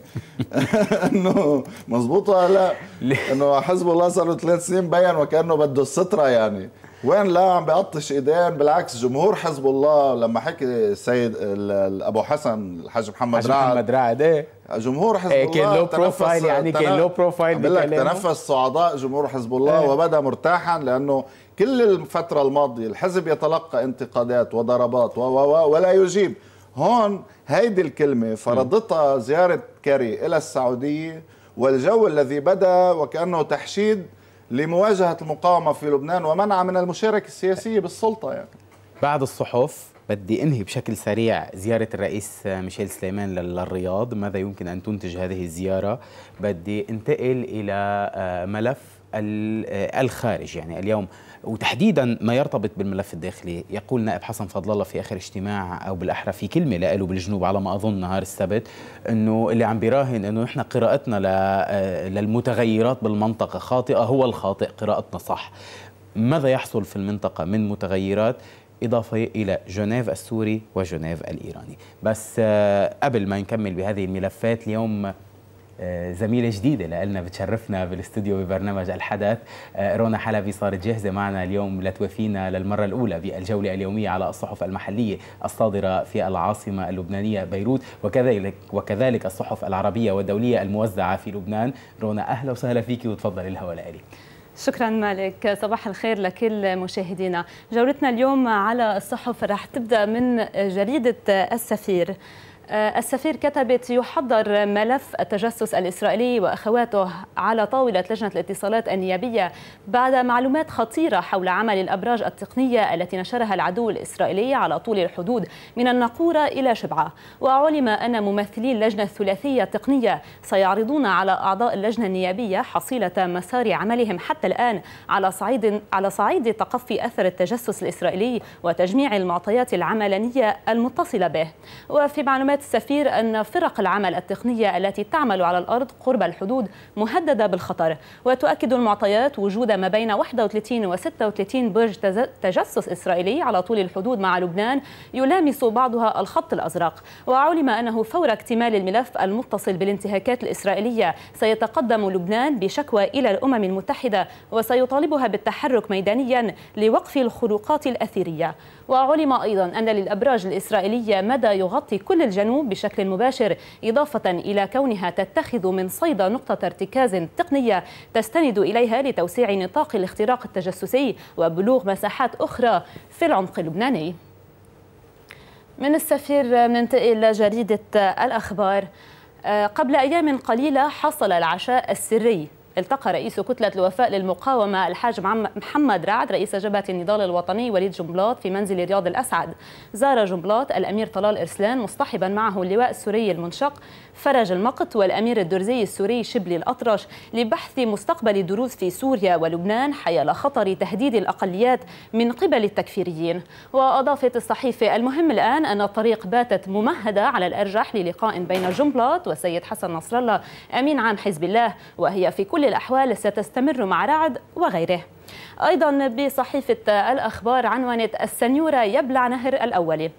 انه مزبوط ولا لا؟ انه حزب الله صار له ثلاث سنين بين وكانه بده الستره يعني وين لا عم بقطش ايدين بالعكس جمهور حزب الله لما حكي السيد ابو حسن الحاج محمد رعد حاج محمد رعد ايه جمهور حزب إيه، الله كان لو بروفايل يعني كان لو بروفايل بقول لك تنفس صعداء جمهور حزب الله ايه. وبدا مرتاحا لانه كل الفتره الماضيه الحزب يتلقى انتقادات وضربات و ولا يجيب هون هيدي الكلمه إيه. فرضتها زياره كاري الى السعوديه والجو الذي بدا وكانه تحشيد لمواجهه المقاومه في لبنان ومنع من المشاركه السياسيه بالسلطه يعني بعد الصحف بدي انهي بشكل سريع زياره الرئيس ميشيل سليمان للرياض ماذا يمكن ان تنتج هذه الزياره بدي انتقل الى آه، ملف آه، الخارج يعني اليوم وتحديدا ما يرتبط بالملف الداخلي يقول نائب حسن فضل الله في آخر اجتماع أو بالأحرى في كلمة له بالجنوب على ما أظن نهار السبت أنه اللي عم بيراهن أنه نحن قراءتنا آه، للمتغيرات بالمنطقة خاطئة هو الخاطئ قراءتنا صح ماذا يحصل في المنطقة من متغيرات إضافة إلى جنيف السوري وجنيف الإيراني بس آه، قبل ما نكمل بهذه الملفات اليوم آه، زميله جديده لنا بتشرفنا بالاستوديو ببرنامج الحدث آه، رونا حلبي صارت جاهزه معنا اليوم لتوفينا للمره الاولى بالجوله اليوميه على الصحف المحليه الصادره في العاصمه اللبنانيه بيروت وكذلك وكذلك الصحف العربيه والدوليه الموزعه في لبنان رونا اهلا وسهلا فيك وتفضلي الهواء لإلي شكرا مالك صباح الخير لكل مشاهدينا جولتنا اليوم على الصحف رح تبدا من جريده السفير آه، السفير كتبت يحضر ملف التجسس الإسرائيلي وأخواته على طاولة لجنة الاتصالات النيابية بعد معلومات خطيرة حول عمل الأبراج التقنية التي نشرها العدو الإسرائيلي على طول الحدود من الناقورة إلى شبعة وعلم أن ممثلي اللجنة الثلاثية التقنية سيعرضون على أعضاء اللجنة النيابية حصيلة مسار عملهم حتى الآن على صعيد على صعيد تقفي أثر التجسس الإسرائيلي وتجميع المعطيات العملانية المتصلة به وفي معلومات قالت السفير أن فرق العمل التقنية التي تعمل على الأرض قرب الحدود مهددة بالخطر وتؤكد المعطيات وجود ما بين 31 و 36 برج تجسس إسرائيلي على طول الحدود مع لبنان يلامس بعضها الخط الأزرق وعلم أنه فور اكتمال الملف المتصل بالانتهاكات الإسرائيلية سيتقدم لبنان بشكوى إلى الأمم المتحدة وسيطالبها بالتحرك ميدانيا لوقف الخروقات الأثيرية وعلم أيضا أن للأبراج الإسرائيلية مدى يغطي كل الجنوب بشكل مباشر إضافة إلى كونها تتخذ من صيدا نقطة ارتكاز تقنية تستند إليها لتوسيع نطاق الاختراق التجسسي وبلوغ مساحات أخرى في العمق اللبناني من السفير ننتقل لجريدة الأخبار آه، قبل أيام قليلة حصل العشاء السري التقى رئيس كتلة الوفاء للمقاومة الحاج محمد رعد رئيس جبهة النضال الوطني وليد جنبلاط في منزل رياض الأسعد زار جنبلاط الأمير طلال إرسلان مصطحبا معه اللواء السوري المنشق فرج المقت والأمير الدرزي السوري شبلي الأطرش لبحث مستقبل الدروز في سوريا ولبنان حيال خطر تهديد الأقليات من قبل التكفيريين وأضافت الصحيفة المهم الآن أن الطريق باتت ممهدة على الأرجح للقاء بين جنبلاط والسيد حسن نصر الله أمين عام حزب الله وهي في كل الأحوال ستستمر مع رعد وغيره أيضا بصحيفة الأخبار عنونت السنيورة يبلع نهر الأولي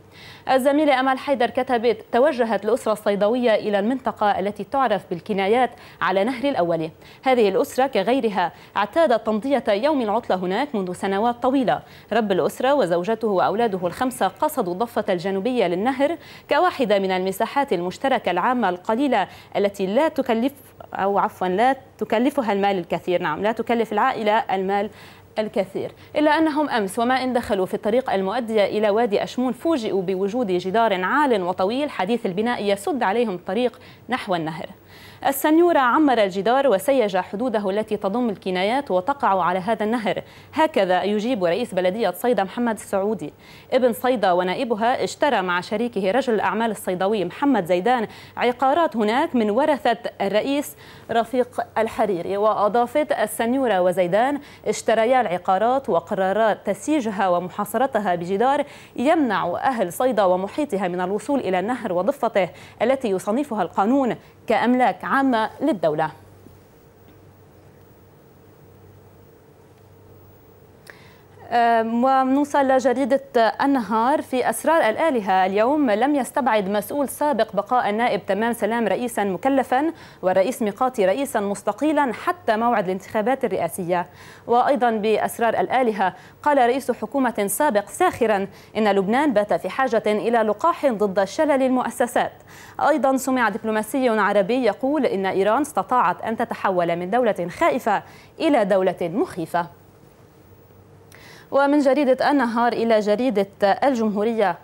الزميلة أمل حيدر كتبت توجهت الأسرة الصيدوية إلى المنطقة التي تعرف بالكنايات على نهر الأولي هذه الأسرة كغيرها اعتادت تمضية يوم العطلة هناك منذ سنوات طويلة رب الأسرة وزوجته وأولاده الخمسة قصدوا الضفة الجنوبية للنهر كواحدة من المساحات المشتركة العامة القليلة التي لا تكلف أو عفوا لا تكلفها المال الكثير نعم لا تكلف العائلة المال الكثير إلا أنهم أمس وما إن دخلوا في الطريق المؤدية إلى وادي أشمون فوجئوا بوجود جدار عال وطويل حديث البناء يسد عليهم الطريق نحو النهر السنيورة عمر الجدار وسيج حدوده التي تضم الكنايات وتقع على هذا النهر هكذا يجيب رئيس بلدية صيدا محمد السعودي ابن صيدا ونائبها اشترى مع شريكه رجل الأعمال الصيدوي محمد زيدان عقارات هناك من ورثة الرئيس رفيق الحريري وأضافت السنيورة وزيدان اشتريا العقارات وقررا تسيجها ومحاصرتها بجدار يمنع أهل صيدا ومحيطها من الوصول إلى النهر وضفته التي يصنفها القانون كأملاك عامة للدولة ونوصل لجريدة النهار في أسرار الآلهة اليوم لم يستبعد مسؤول سابق بقاء النائب تمام سلام رئيسا مكلفا ورئيس ميقاتي رئيسا مستقيلا حتى موعد الانتخابات الرئاسية وأيضا بأسرار الآلهة قال رئيس حكومة سابق ساخرا إن لبنان بات في حاجة إلى لقاح ضد شلل المؤسسات أيضا سمع دبلوماسي عربي يقول إن إيران استطاعت أن تتحول من دولة خائفة إلى دولة مخيفة ومن جريدة النهار إلى جريدة الجمهورية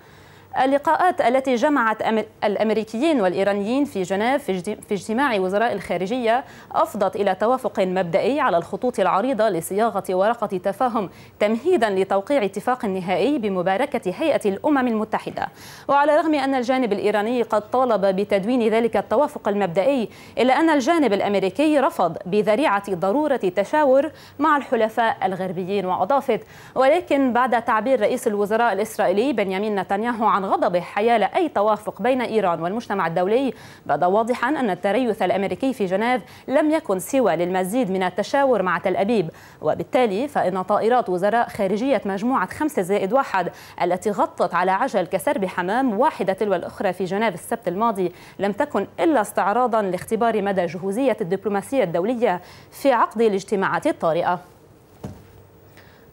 اللقاءات التي جمعت الامريكيين والايرانيين في جنيف في اجتماع وزراء الخارجيه افضت الى توافق مبدئي على الخطوط العريضه لصياغه ورقه تفاهم تمهيدا لتوقيع اتفاق نهائي بمباركه هيئه الامم المتحده وعلى الرغم ان الجانب الايراني قد طالب بتدوين ذلك التوافق المبدئي الا ان الجانب الامريكي رفض بذريعه ضروره التشاور مع الحلفاء الغربيين واضافت ولكن بعد تعبير رئيس الوزراء الاسرائيلي بنيامين نتنياهو عن غضبه حيال أي توافق بين إيران والمجتمع الدولي بدا واضحا أن التريث الأمريكي في جنيف لم يكن سوى للمزيد من التشاور مع تل أبيب وبالتالي فإن طائرات وزراء خارجية مجموعة 5 زائد واحد التي غطت على عجل كسرب حمام واحدة تلو الأخرى في جنيف السبت الماضي لم تكن إلا استعراضا لاختبار مدى جهوزية الدبلوماسية الدولية في عقد الاجتماعات الطارئة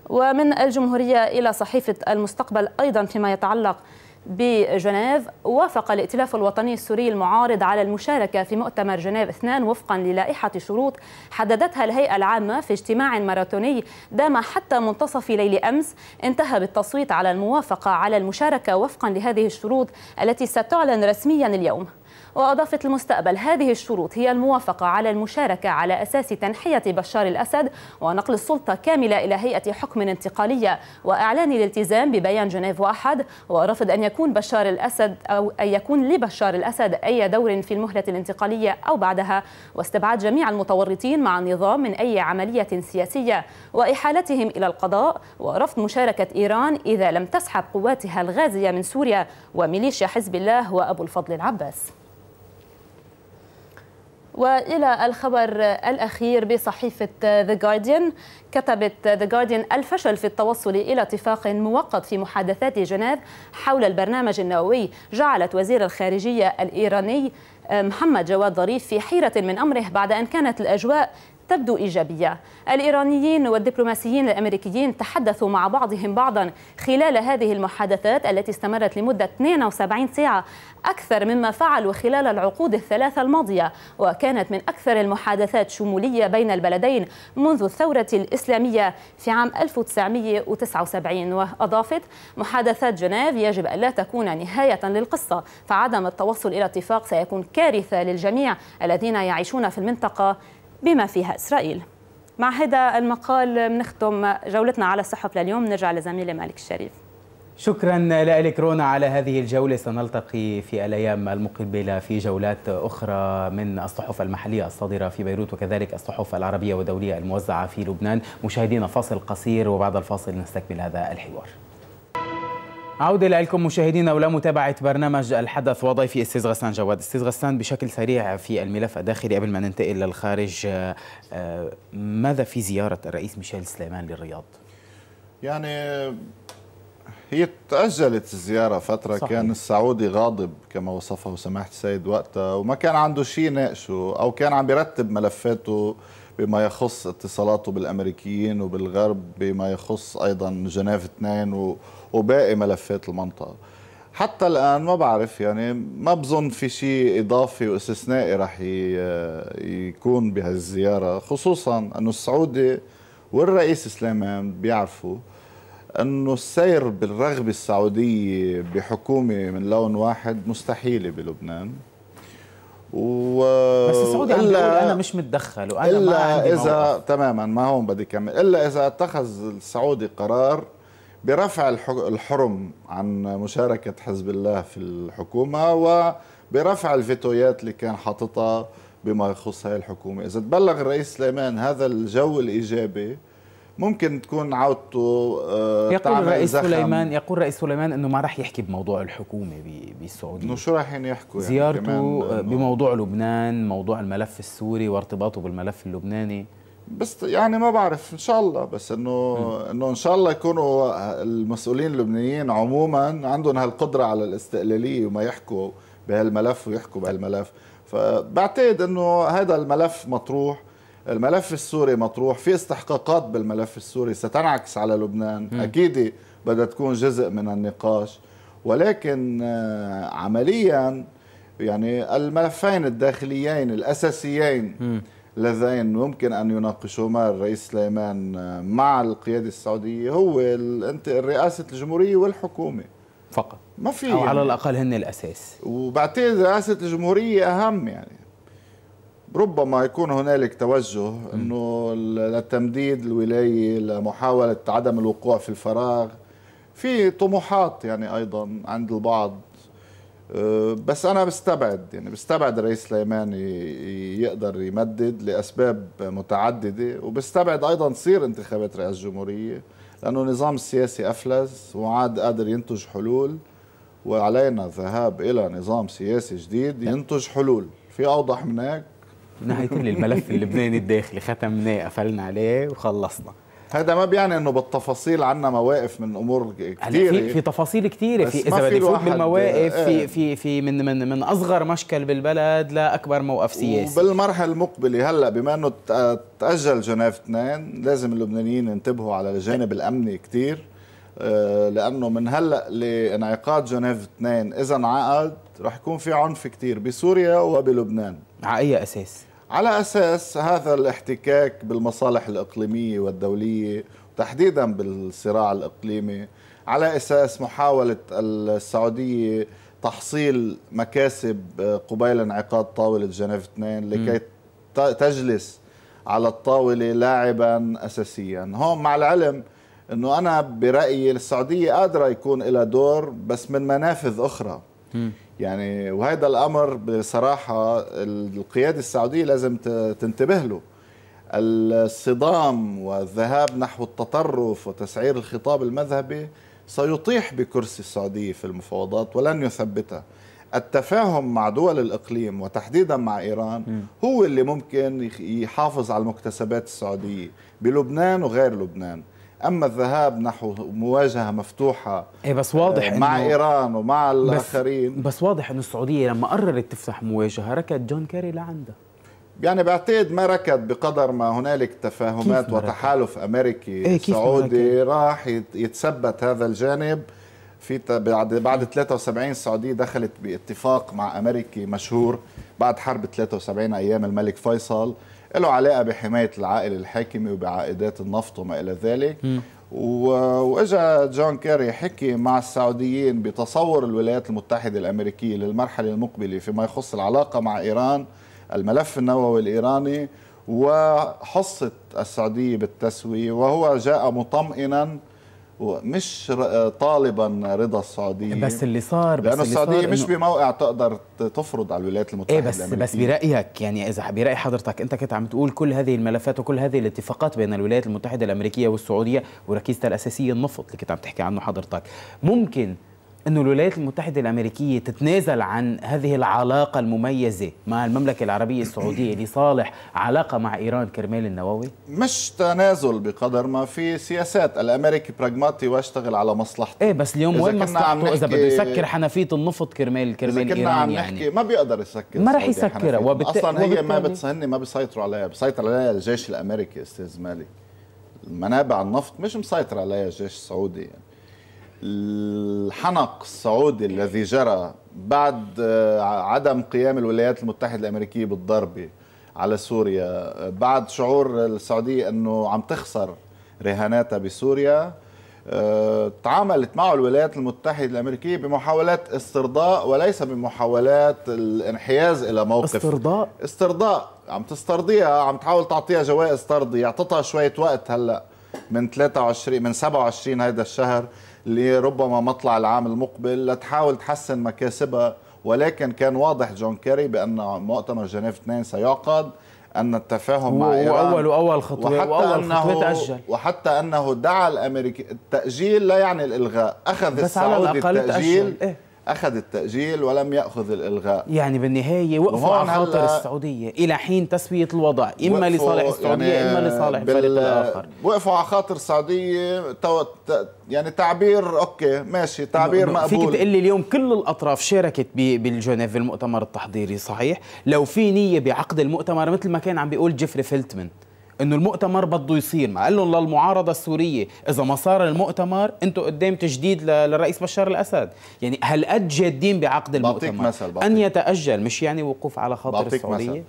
ومن الجمهورية إلى صحيفة المستقبل أيضا فيما يتعلق بجنيف وافق الائتلاف الوطني السوري المعارض على المشاركة في مؤتمر جنيف 2 وفقا للائحة شروط حددتها الهيئة العامة في اجتماع ماراثوني دام حتى منتصف ليل أمس انتهى بالتصويت على الموافقة على المشاركة وفقا لهذه الشروط التي ستعلن رسميا اليوم وأضافت المستقبل هذه الشروط هي الموافقة على المشاركة على أساس تنحية بشار الأسد ونقل السلطة كاملة إلى هيئة حكم انتقالية وإعلان الالتزام ببيان جنيف واحد ورفض أن يكون بشار الأسد أو أن يكون لبشار الأسد أي دور في المهلة الانتقالية أو بعدها واستبعاد جميع المتورطين مع النظام من أي عملية سياسية وإحالتهم إلى القضاء ورفض مشاركة إيران إذا لم تسحب قواتها الغازية من سوريا وميليشيا حزب الله وأبو الفضل العباس وإلى الخبر الأخير بصحيفة The Guardian كتبت The Guardian الفشل في التوصل إلى اتفاق مؤقت في محادثات جنيف حول البرنامج النووي جعلت وزير الخارجية الإيراني محمد جواد ظريف في حيرة من أمره بعد أن كانت الأجواء تبدو إيجابية الإيرانيين والدبلوماسيين الأمريكيين تحدثوا مع بعضهم بعضا خلال هذه المحادثات التي استمرت لمدة 72 ساعة أكثر مما فعلوا خلال العقود الثلاثة الماضية وكانت من أكثر المحادثات شمولية بين البلدين منذ الثورة الإسلامية في عام 1979 وأضافت محادثات جنيف يجب ألا تكون نهاية للقصة فعدم التوصل إلى اتفاق سيكون كارثة للجميع الذين يعيشون في المنطقة بما فيها إسرائيل مع هذا المقال بنختم جولتنا على الصحف لليوم نرجع لزميلي مالك الشريف شكرا لك رونا على هذه الجولة سنلتقي في الأيام المقبلة في جولات أخرى من الصحف المحلية الصادرة في بيروت وكذلك الصحف العربية والدولية الموزعة في لبنان مشاهدينا فاصل قصير وبعد الفاصل نستكمل هذا الحوار عودة لكم مشاهدينا ولمتابعة برنامج الحدث وضيفي أستاذ غسان جواد أستاذ غسان بشكل سريع في الملف الداخلي قبل ما ننتقل للخارج آه، آه، ماذا في زيارة الرئيس ميشيل سليمان للرياض؟ يعني هي تأجلت الزيارة فترة صحيح. كان السعودي غاضب كما وصفه سماحة السيد وقتها وما كان عنده شيء يناقشه أو كان عم يرتب ملفاته بما يخص اتصالاته بالأمريكيين وبالغرب بما يخص أيضا جنيف 2 و وباقي ملفات المنطقه حتى الان ما بعرف يعني ما بظن في شيء اضافي واستثنائي رح يكون بهالزياره خصوصا انه السعودي والرئيس سليمان بيعرفوا انه السير بالرغبه السعوديه بحكومه من لون واحد مستحيله بلبنان و بس السعودي عم انا مش متدخل وانا الا ما عندي اذا موقف. تماما ما هون بدي كمل الا اذا اتخذ السعودي قرار برفع الحرم عن مشاركة حزب الله في الحكومة وبرفع الفيتويات اللي كان حاططها بما يخص هاي الحكومة إذا تبلغ الرئيس سليمان هذا الجو الإيجابي ممكن تكون عودته آه، يقول الرئيس سليمان يقول الرئيس سليمان انه ما راح يحكي بموضوع الحكومه بالسعوديه انه شو رايحين يحكوا يعني زيارته آه، بموضوع لبنان موضوع الملف السوري وارتباطه بالملف اللبناني بس يعني ما بعرف ان شاء الله بس انه انه ان شاء الله يكونوا المسؤولين اللبنانيين عموما عندهم هالقدره على الاستقلاليه وما يحكوا بهالملف ويحكوا بهالملف فبعتقد انه هذا الملف مطروح الملف السوري مطروح في استحقاقات بالملف السوري ستنعكس على لبنان م. اكيد بدها تكون جزء من النقاش ولكن آه، عمليا يعني الملفين الداخليين الاساسيين م. اللذين ممكن أن يناقشهما الرئيس سليمان آه، مع القيادة السعودية هو أنت رئاسة الجمهورية والحكومة فقط ما في أو يعني. على الأقل هن الأساس وبعتقد رئاسة الجمهورية أهم يعني ربما يكون هنالك توجه انه لتمديد الولايه لمحاوله عدم الوقوع في الفراغ في طموحات يعني ايضا عند البعض أه، بس انا بستبعد يعني بستبعد الرئيس سليمان يقدر يمدد لاسباب متعدده وبستبعد ايضا تصير انتخابات رئاسه جمهوريه لانه النظام السياسي افلس وعاد قادر ينتج حلول وعلينا الذهاب الى نظام سياسي جديد نعم. ينتج حلول في اوضح من هيك من الملف اللبناني الداخلي ختمناه قفلنا عليه وخلصنا هذا ما بيعني انه بالتفاصيل عندنا مواقف من امور كثيره في, في تفاصيل كثيره في اذا بدي فوت بالمواقف في إيه. في في من من من اصغر مشكل بالبلد لاكبر موقف سياسي وبالمرحله المقبله هلا بما انه تاجل جنيف 2 لازم اللبنانيين ينتبهوا على الجانب الامني كثير آه، لانه من هلا لانعقاد جنيف 2 اذا انعقد رح يكون في عنف كثير بسوريا وبلبنان على اي اساس؟ على أساس هذا الاحتكاك بالمصالح الإقليمية والدولية تحديدا بالصراع الإقليمي على أساس محاولة السعودية تحصيل مكاسب آه، قبيل انعقاد طاولة جنيف 2 لكي تجلس على الطاولة لاعبا أساسيا هون مع العلم أنه أنا برأيي السعودية قادرة يكون لها دور بس من منافذ أخرى يعني وهذا الامر بصراحه القياده السعوديه لازم تنتبه له الصدام والذهاب نحو التطرف وتسعير الخطاب المذهبي سيطيح بكرسي السعوديه في المفاوضات ولن يثبتها التفاهم مع دول الإقليم وتحديدا مع إيران هو اللي ممكن يحافظ على المكتسبات السعودية بلبنان وغير لبنان اما الذهاب نحو مواجهه مفتوحه إيه بس واضح آه، مع إنه ايران ومع الاخرين بس, بس واضح انه السعوديه لما قررت تفتح مواجهه ركض جون كيري لعندها يعني بعتقد ما ركض بقدر ما هنالك تفاهمات وتحالف امريكي إيه سعودي راح يتثبت هذا الجانب في بعد بعد 73 السعوديه دخلت باتفاق مع امريكي مشهور بعد حرب 73 ايام الملك فيصل له علاقه بحمايه العائلة الحاكمة وبعائدات النفط وما الى ذلك واجا جون كيري حكي مع السعوديين بتصور الولايات المتحده الامريكيه للمرحله المقبله فيما يخص العلاقه مع ايران الملف النووي الايراني وحصه السعوديه بالتسويه وهو جاء مطمئنا مش آه، طالبا رضا السعوديه بس اللي صار بس لأن السعوديه اللي صار مش بموقع تقدر تفرض على الولايات إيه، المتحده ايه بس الأمريكية. بس برايك يعني اذا براي حضرتك انت كنت عم تقول كل هذه الملفات وكل هذه الاتفاقات بين الولايات المتحده الامريكيه والسعوديه وركيزتها الاساسيه النفط اللي كنت عم تحكي عنه حضرتك ممكن أن الولايات المتحدة الأمريكية تتنازل عن هذه العلاقة المميزة مع المملكة العربية السعودية لصالح علاقة مع إيران كرمال النووي؟ مش تنازل بقدر ما في سياسات الأمريكي براغماتي واشتغل على مصلحته إيه بس اليوم وين مصلحته إذا بده يسكر حنفية النفط كرمال كرمال إيران عم يعني. نحكي يعني ما بيقدر يسكر ما رح يسكرها وبت... أصلا هي ما بتسهني ما بيسيطروا عليها بيسيطر عليها الجيش الأمريكي أستاذ مالي منابع النفط مش مسيطر عليها الجيش السعودي يعني. الحنق السعودي الذي جرى بعد آه، عدم قيام الولايات المتحدة الأمريكية بالضربة على سوريا بعد شعور السعودية أنه عم تخسر رهاناتها بسوريا آه، تعاملت معه الولايات المتحدة الأمريكية بمحاولات استرضاء وليس بمحاولات الانحياز إلى موقف استرضاء استرضاء عم تسترضيها عم تحاول تعطيها جوائز ترضي اعطتها شوية وقت هلأ من 23 من 27 هذا الشهر لربما مطلع العام المقبل لتحاول تحسن مكاسبها ولكن كان واضح جون كيري بأن مؤتمر جنيف 2 سيعقد أن التفاهم مع إيران وأول وأول خطوة وحتى وأول أنه تأجل وحتى أنه دعا الأمريكي التأجيل لا يعني الإلغاء أخذ بس السعودي على التأجيل تأجل. إيه؟ اخذ التاجيل ولم ياخذ الالغاء يعني بالنهايه وقفوا على خاطر السعوديه الى حين تسويه الوضع اما لصالح السعوديه يعني اما لصالح الفريق الاخر وقفوا على خاطر السعوديه تو... يعني تعبير اوكي ماشي تعبير م... مقبول فيك تقول لي اليوم كل الاطراف شاركت ب... بالجنيف المؤتمر التحضيري صحيح لو في نيه بعقد المؤتمر مثل ما كان عم بيقول جيفري فيلتمن انه المؤتمر بده يصير ما قال لهم للمعارضه السوريه اذا ما صار المؤتمر انتم قدام تجديد للرئيس بشار الاسد يعني هل قد جادين بعقد المؤتمر بعطيك مثل بعطيك. ان يتاجل مش يعني وقوف على خاطر السعوديه مثل.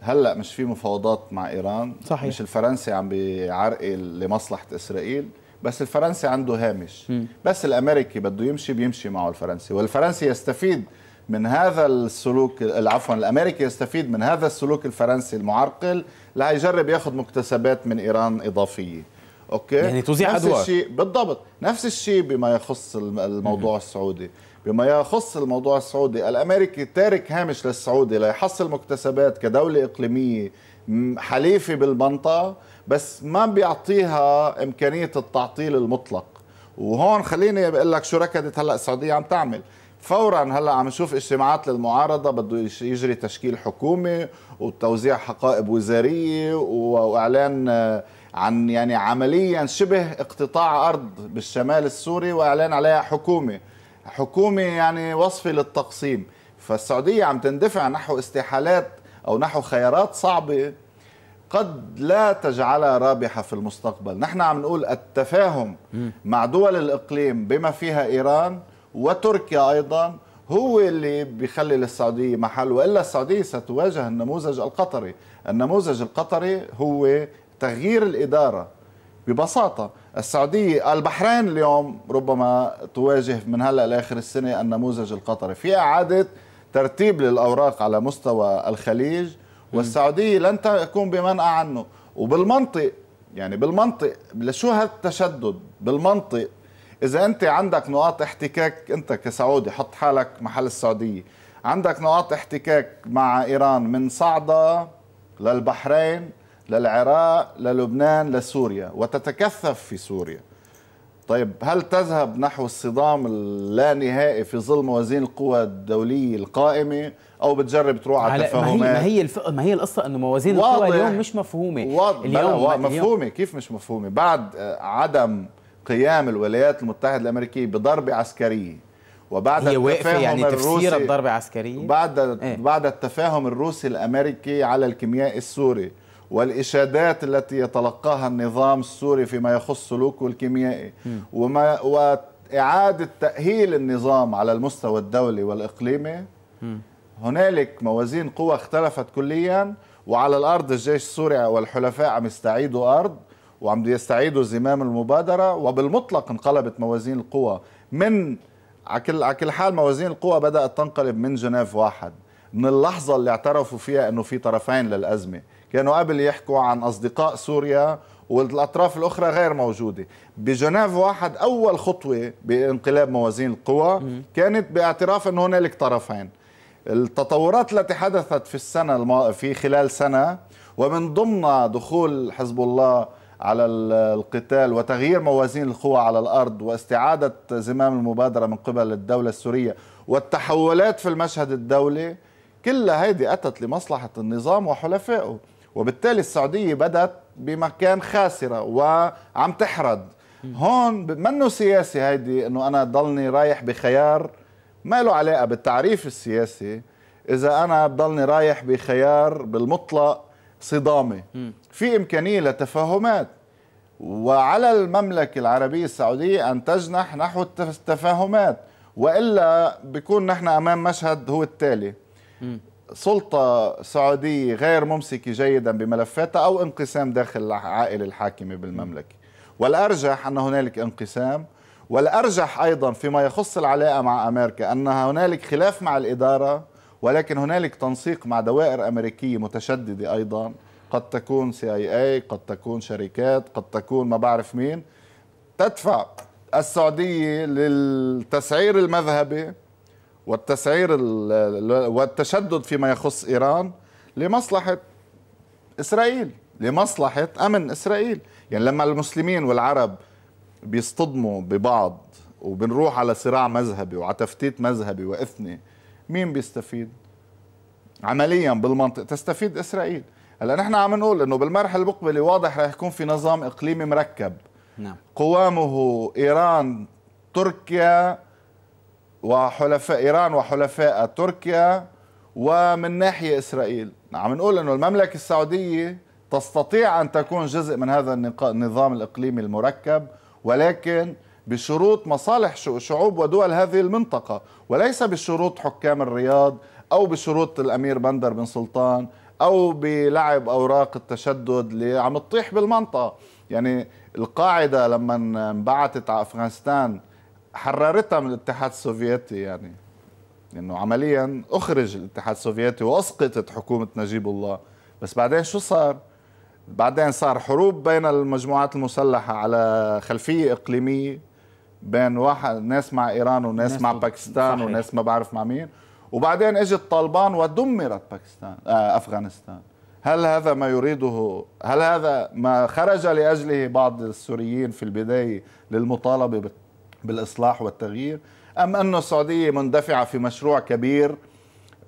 هلا مش في مفاوضات مع ايران صحيح. مش الفرنسي عم بيعرقل لمصلحه اسرائيل بس الفرنسي عنده هامش م. بس الامريكي بده يمشي بيمشي معه الفرنسي والفرنسي يستفيد من هذا السلوك عفوا الامريكي يستفيد من هذا السلوك الفرنسي المعرقل ليجرب ياخذ مكتسبات من ايران اضافيه اوكي يعني توزيع نفس ادوار الشي بالضبط نفس الشيء بما يخص الموضوع السعودي بما يخص الموضوع السعودي الامريكي تارك هامش للسعودي ليحصل مكتسبات كدوله اقليميه حليفه بالمنطقه بس ما بيعطيها امكانيه التعطيل المطلق وهون خليني بقول لك شو ركضت هلا السعوديه عم تعمل فورا هلا عم نشوف اجتماعات للمعارضه بده يجري تشكيل حكومه وتوزيع حقائب وزاريه واعلان آه، عن يعني عمليا شبه اقتطاع ارض بالشمال السوري واعلان عليها حكومه حكومه يعني وصفه للتقسيم فالسعوديه عم تندفع نحو استحالات او نحو خيارات صعبه قد لا تجعلها رابحة في المستقبل نحن عم نقول التفاهم م. مع دول الإقليم بما فيها إيران وتركيا أيضا هو اللي بيخلي للسعودية محل وإلا السعودية ستواجه النموذج القطري النموذج القطري هو تغيير الإدارة ببساطة السعودية البحرين اليوم ربما تواجه من هلأ لآخر السنة النموذج القطري في إعادة ترتيب للأوراق على مستوى الخليج والسعودية لن تكون بمنأى عنه وبالمنطق يعني بالمنطق لشو هالتشدد بالمنطق اذا انت عندك نقاط احتكاك انت كسعودي حط حالك محل السعوديه عندك نقاط احتكاك مع ايران من صعده للبحرين للعراق للبنان لسوريا وتتكثف في سوريا طيب هل تذهب نحو الصدام اللانهائي في ظل موازين القوى الدولية القائمة أو بتجرب تروح على تفاهمات ما هي ما هي, الف... ما هي القصة أنه موازين القوى اليوم مش مفهومة واضح اليوم, اليوم مفهومة كيف مش مفهومة بعد آه، عدم قيام الولايات المتحدة الأمريكية بضربة عسكرية وبعد هي واقفة يعني تفسير الضربة عسكرية بعد ايه؟ بعد التفاهم الروسي الأمريكي على الكيمياء السوري والإشادات التي يتلقاها النظام السوري فيما يخص سلوكه الكيميائي وما وإعادة تأهيل النظام على المستوى الدولي والإقليمي هنالك موازين قوى اختلفت كليا وعلى الأرض الجيش السوري والحلفاء عم يستعيدوا أرض وعم يستعيدوا زمام المبادره وبالمطلق انقلبت موازين القوى من على كل على كل حال موازين القوى بدات تنقلب من جنيف واحد من اللحظه اللي اعترفوا فيها انه في طرفين للازمه كانوا قبل يحكوا عن اصدقاء سوريا والاطراف الاخرى غير موجوده بجنيف واحد اول خطوه بانقلاب موازين القوى كانت باعتراف انه هنالك طرفين التطورات التي حدثت في السنه في خلال سنه ومن ضمنها دخول حزب الله على القتال وتغيير موازين القوى على الأرض واستعادة زمام المبادرة من قبل الدولة السورية والتحولات في المشهد الدولي كل هذه أتت لمصلحة النظام وحلفائه وبالتالي السعودية بدأت بمكان خاسرة وعم تحرد هون منه سياسي هيدي انه انا ضلني رايح بخيار ما له علاقه بالتعريف السياسي اذا انا بضلني رايح بخيار بالمطلق صدامي م. في إمكانية لتفاهمات وعلى المملكة العربية السعودية أن تجنح نحو التفاهمات وإلا بيكون نحن أمام مشهد هو التالي سلطة سعودية غير ممسكة جيدا بملفاتها أو انقسام داخل العائلة الحاكمة بالمملكة والأرجح أن هنالك انقسام والأرجح أيضا فيما يخص العلاقة مع أمريكا أن هنالك خلاف مع الإدارة ولكن هنالك تنسيق مع دوائر أمريكية متشددة أيضا قد تكون سي اي اي قد تكون شركات قد تكون ما بعرف مين تدفع السعوديه للتسعير المذهبي والتسعير والتشدد فيما يخص ايران لمصلحه اسرائيل لمصلحه امن اسرائيل يعني لما المسلمين والعرب بيصطدموا ببعض وبنروح على صراع مذهبي وعلى تفتيت مذهبي واثني مين بيستفيد عمليا بالمنطق تستفيد اسرائيل هلا نحن عم نقول انه بالمرحله المقبله واضح رح يكون في نظام اقليمي مركب نعم قوامه ايران تركيا وحلفاء ايران وحلفاء تركيا ومن ناحيه اسرائيل عم نقول انه المملكه السعوديه تستطيع ان تكون جزء من هذا النظام الاقليمي المركب ولكن بشروط مصالح شعوب ودول هذه المنطقه وليس بشروط حكام الرياض او بشروط الامير بندر بن سلطان او بلعب اوراق التشدد اللي عم تطيح بالمنطقه يعني القاعده لما انبعثت على افغانستان حررتها من الاتحاد السوفيتي يعني انه يعني عمليا اخرج الاتحاد السوفيتي واسقطت حكومه نجيب الله بس بعدين شو صار بعدين صار حروب بين المجموعات المسلحه على خلفيه اقليميه بين واحد ناس مع ايران وناس مع باكستان صحيح. وناس ما بعرف مع مين وبعدين اجت طالبان ودمرت باكستان آه افغانستان هل هذا ما يريده هل هذا ما خرج لاجله بعض السوريين في البدايه للمطالبه بالاصلاح والتغيير ام ان السعوديه مندفعه في مشروع كبير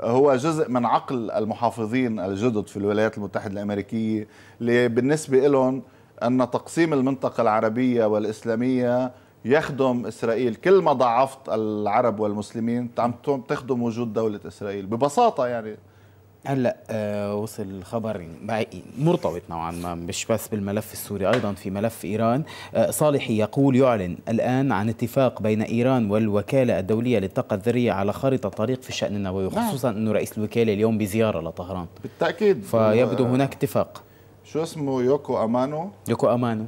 هو جزء من عقل المحافظين الجدد في الولايات المتحده الامريكيه اللي بالنسبه لهم ان تقسيم المنطقه العربيه والاسلاميه يخدم اسرائيل كل ما ضعفت العرب والمسلمين عم تخدم وجود دوله اسرائيل ببساطه يعني هلا آه وصل الخبر مرتبط نوعا ما مش بس بالملف السوري ايضا في ملف ايران آه صالحي يقول يعلن الان عن اتفاق بين ايران والوكاله الدوليه للطاقه الذريه على خريطه طريق في الشان النووي نعم. خصوصا انه رئيس الوكاله اليوم بزياره لطهران بالتاكيد فيبدو هناك اتفاق شو اسمه يوكو امانو يوكو امانو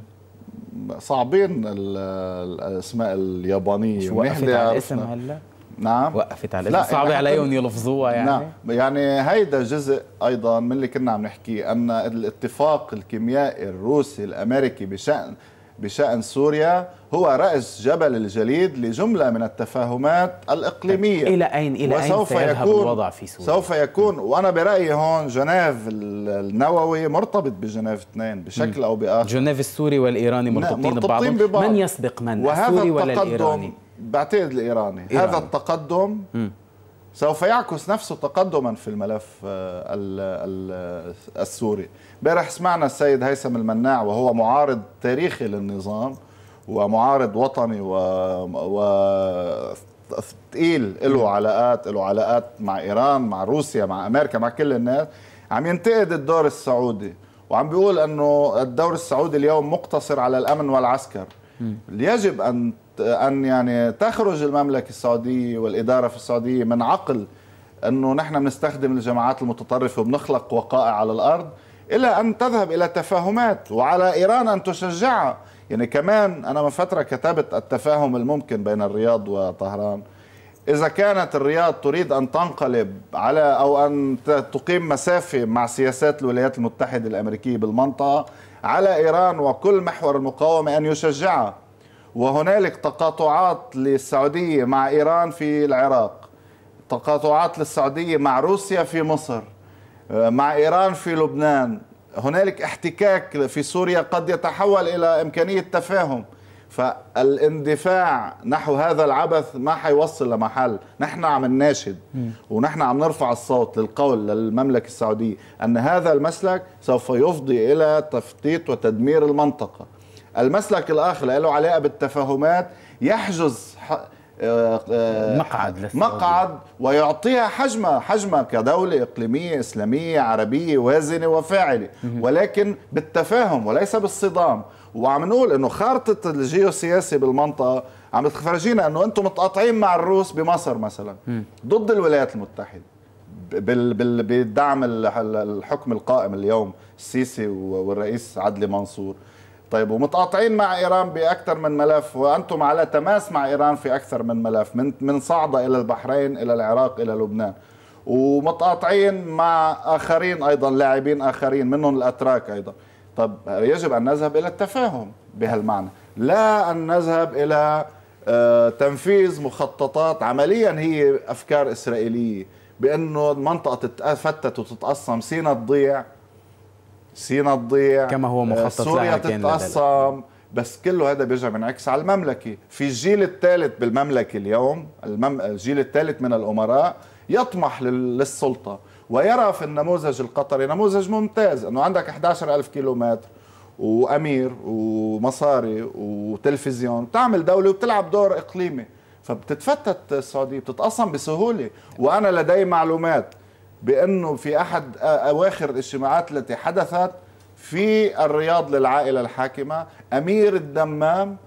صعبين الاسماء اليابانيه وقفت على الاسم هلا نعم وقفت على الاسم صعب عليهم يلفظوها يعني نعم يعني هيدا جزء ايضا من اللي كنا عم نحكي ان الاتفاق الكيميائي الروسي الامريكي بشان بشأن سوريا هو رأس جبل الجليد لجملة من التفاهمات الإقليمية إلى أين إلى وسوف أين سيذهب يكون الوضع في سوريا سوف يكون وأنا برأيي هون جنيف النووي مرتبط بجنيف 2 بشكل أو بآخر جنيف السوري والإيراني مرتبطين, مرتبطين ببعض. ببعض من يسبق من السوري ولا الإيراني بعتقد الإيراني إيراني. هذا التقدم م. سوف يعكس نفسه تقدما في الملف آه، السوري امبارح سمعنا السيد هيثم المناع وهو معارض تاريخي للنظام ومعارض وطني و, و... ثقيل له علاقات له علاقات مع ايران مع روسيا مع امريكا مع كل الناس عم ينتقد الدور السعودي وعم بيقول انه الدور السعودي اليوم مقتصر على الامن والعسكر يجب ان ان يعني تخرج المملكه السعوديه والاداره في السعوديه من عقل انه نحن بنستخدم الجماعات المتطرفه وبنخلق وقائع على الارض إلى أن تذهب إلى تفاهمات وعلى إيران أن تشجعها يعني كمان أنا من فترة كتبت التفاهم الممكن بين الرياض وطهران إذا كانت الرياض تريد أن تنقلب على أو أن تقيم مسافة مع سياسات الولايات المتحدة الأمريكية بالمنطقة على إيران وكل محور المقاومة أن يشجعها وهنالك تقاطعات للسعودية مع إيران في العراق تقاطعات للسعودية مع روسيا في مصر مع إيران في لبنان هنالك احتكاك في سوريا قد يتحول إلى إمكانية تفاهم فالاندفاع نحو هذا العبث ما حيوصل لمحل نحن عم نناشد ونحن عم نرفع الصوت للقول للمملكة السعودية أن هذا المسلك سوف يفضي إلى تفتيت وتدمير المنطقة المسلك الآخر له علاقة بالتفاهمات يحجز آه، مقعد مقعد ويعطيها حجمها حجمها كدولة إقليمية إسلامية عربية وازنة وفاعلة ولكن بالتفاهم وليس بالصدام وعم نقول انه خارطه الجيوسياسي بالمنطقه عم تفرجينا انه انتم متقاطعين مع الروس بمصر مثلا ضد الولايات المتحده بالدعم الحكم القائم اليوم السيسي والرئيس عدلي منصور طيب ومتقاطعين مع ايران باكثر من ملف وانتم على تماس مع ايران في اكثر من ملف من من صعده الى البحرين الى العراق الى لبنان ومتقاطعين مع اخرين ايضا لاعبين اخرين منهم الاتراك ايضا طب يجب ان نذهب الى التفاهم بهالمعنى لا ان نذهب الى آه، تنفيذ مخططات عمليا هي افكار اسرائيليه بانه المنطقه تتفتت وتتقسم سينا تضيع سينا تضيع كما هو آه، مخطط سوريا تتقسم بس كله هذا بيرجع بنعكس على المملكه في الجيل الثالث بالمملكه اليوم المم... الجيل الثالث من الامراء يطمح لل... للسلطه ويرى في النموذج القطري نموذج ممتاز انه عندك 11000 كيلومتر وامير ومصاري وتلفزيون بتعمل دوله وبتلعب دور اقليمي فبتتفتت السعوديه بتتقسم بسهوله وانا لدي معلومات بأنه في أحد أواخر الاجتماعات التي حدثت في الرياض للعائلة الحاكمة أمير الدمام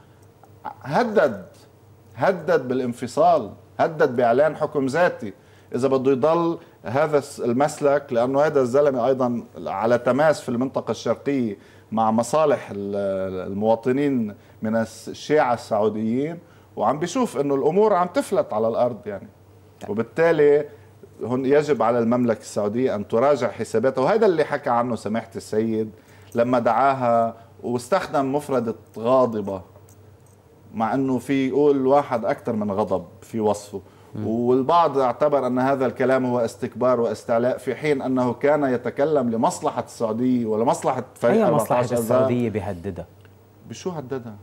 هدد هدد بالانفصال هدد بإعلان حكم ذاتي إذا بده يضل هذا المسلك لأنه هذا الزلمة أيضا على تماس في المنطقة الشرقية مع مصالح المواطنين من الشيعة السعوديين وعم بيشوف انه الامور عم تفلت على الارض يعني طيب. وبالتالي هون يجب على المملكة السعودية أن تراجع حساباتها وهذا اللي حكى عنه سماحة السيد لما دعاها واستخدم مفردة غاضبة مع أنه في يقول واحد أكثر من غضب في وصفه والبعض اعتبر أن هذا الكلام هو استكبار واستعلاء في حين أنه كان يتكلم لمصلحة السعودية ولمصلحة فريق أي مصلحة السعودية بهددها بشو هددها؟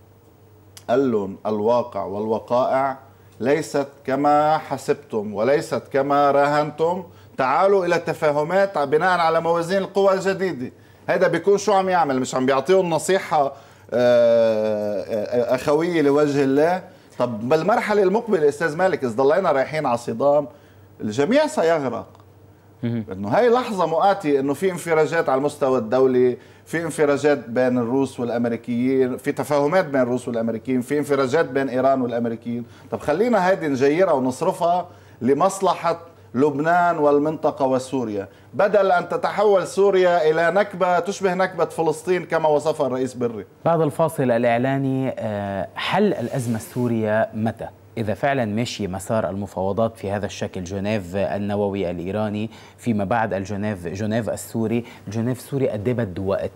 قال لهم الواقع والوقائع ليست كما حسبتم وليست كما راهنتم تعالوا الى تفاهمات بناء على موازين القوى الجديده هذا بيكون شو عم يعمل مش عم بيعطيهم نصيحه آه، آه، اخويه لوجه الله طب بالمرحله المقبله استاذ مالك اذا ضلينا رايحين على صدام الجميع سيغرق انه هاي لحظه مؤاتيه انه في انفراجات على المستوى الدولي في انفراجات بين الروس والامريكيين في تفاهمات بين الروس والامريكيين في انفراجات بين ايران والامريكيين طب خلينا هذه نجيرها ونصرفها لمصلحه لبنان والمنطقة وسوريا بدل أن تتحول سوريا إلى نكبة تشبه نكبة فلسطين كما وصفها الرئيس بري بعد الفاصل الإعلاني آه، حل الأزمة السورية متى؟ إذا فعلا مشي مسار المفاوضات في هذا الشكل جنيف النووي الإيراني فيما بعد الجنيف جنيف السوري الجنيف السوري أدبت وقت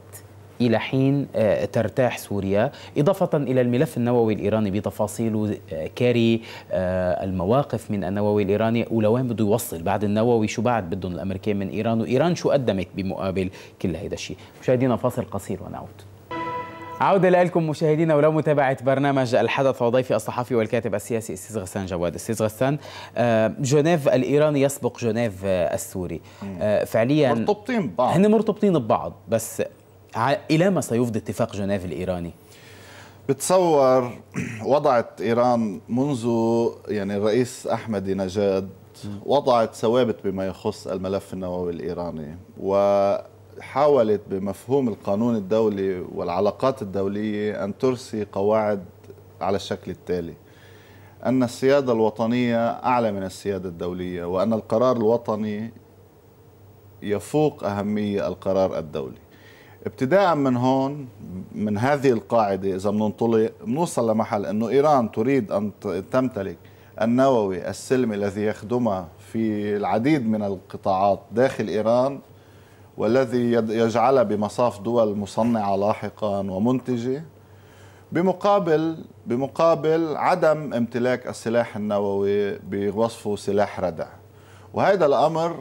إلى حين آه، ترتاح سوريا إضافة إلى الملف النووي الإيراني بتفاصيله كاري آه، المواقف من النووي الإيراني ولوين بده يوصل بعد النووي شو بعد بدهم الأمريكان من إيران وإيران شو قدمت بمقابل كل هذا الشيء مشاهدينا فاصل قصير ونعود عودة لكم مشاهدينا ولو متابعة برنامج الحدث وضيفي الصحفي والكاتب السياسي استاذ غسان جواد استاذ غسان آه، جنيف الإيراني يسبق جنيف آه، السوري آه، فعليا مرتبطين ببعض هن مرتبطين ببعض بس إلى ما سيفضي اتفاق جنيف الإيراني بتصور وضعت إيران منذ يعني الرئيس أحمد نجاد وضعت ثوابت بما يخص الملف النووي الإيراني و حاولت بمفهوم القانون الدولي والعلاقات الدولية أن ترسي قواعد على الشكل التالي أن السيادة الوطنية أعلى من السيادة الدولية وأن القرار الوطني يفوق أهمية القرار الدولي ابتداء من هون من هذه القاعدة إذا بننطلق بنوصل لمحل أنه إيران تريد أن تمتلك النووي السلمي الذي يخدمها في العديد من القطاعات داخل إيران والذي يجعلها بمصاف دول مصنعة لاحقا ومنتجة بمقابل بمقابل عدم امتلاك السلاح النووي بوصفه سلاح ردع وهذا الأمر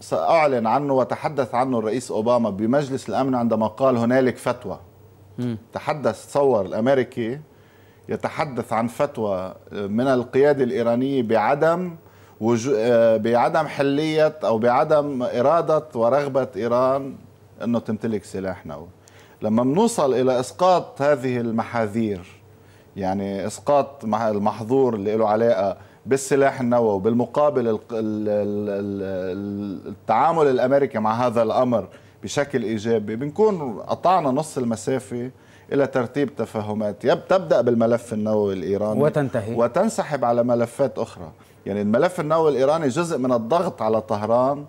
سأعلن عنه وتحدث عنه الرئيس أوباما بمجلس الأمن عندما قال هنالك فتوى م. تحدث تصور الأمريكي يتحدث عن فتوى من القيادة الإيرانية بعدم آه، بعدم حلية أو بعدم إرادة ورغبة إيران أنه تمتلك سلاح نووي لما بنوصل إلى إسقاط هذه المحاذير يعني إسقاط المحظور اللي له علاقة بالسلاح النووي بالمقابل التعامل الأمريكي مع هذا الأمر بشكل إيجابي بنكون قطعنا نص المسافة الى ترتيب تفاهمات تبدا بالملف النووي الايراني وتنتهي وتنسحب على ملفات اخرى يعني الملف النووي الإيراني جزء من الضغط على طهران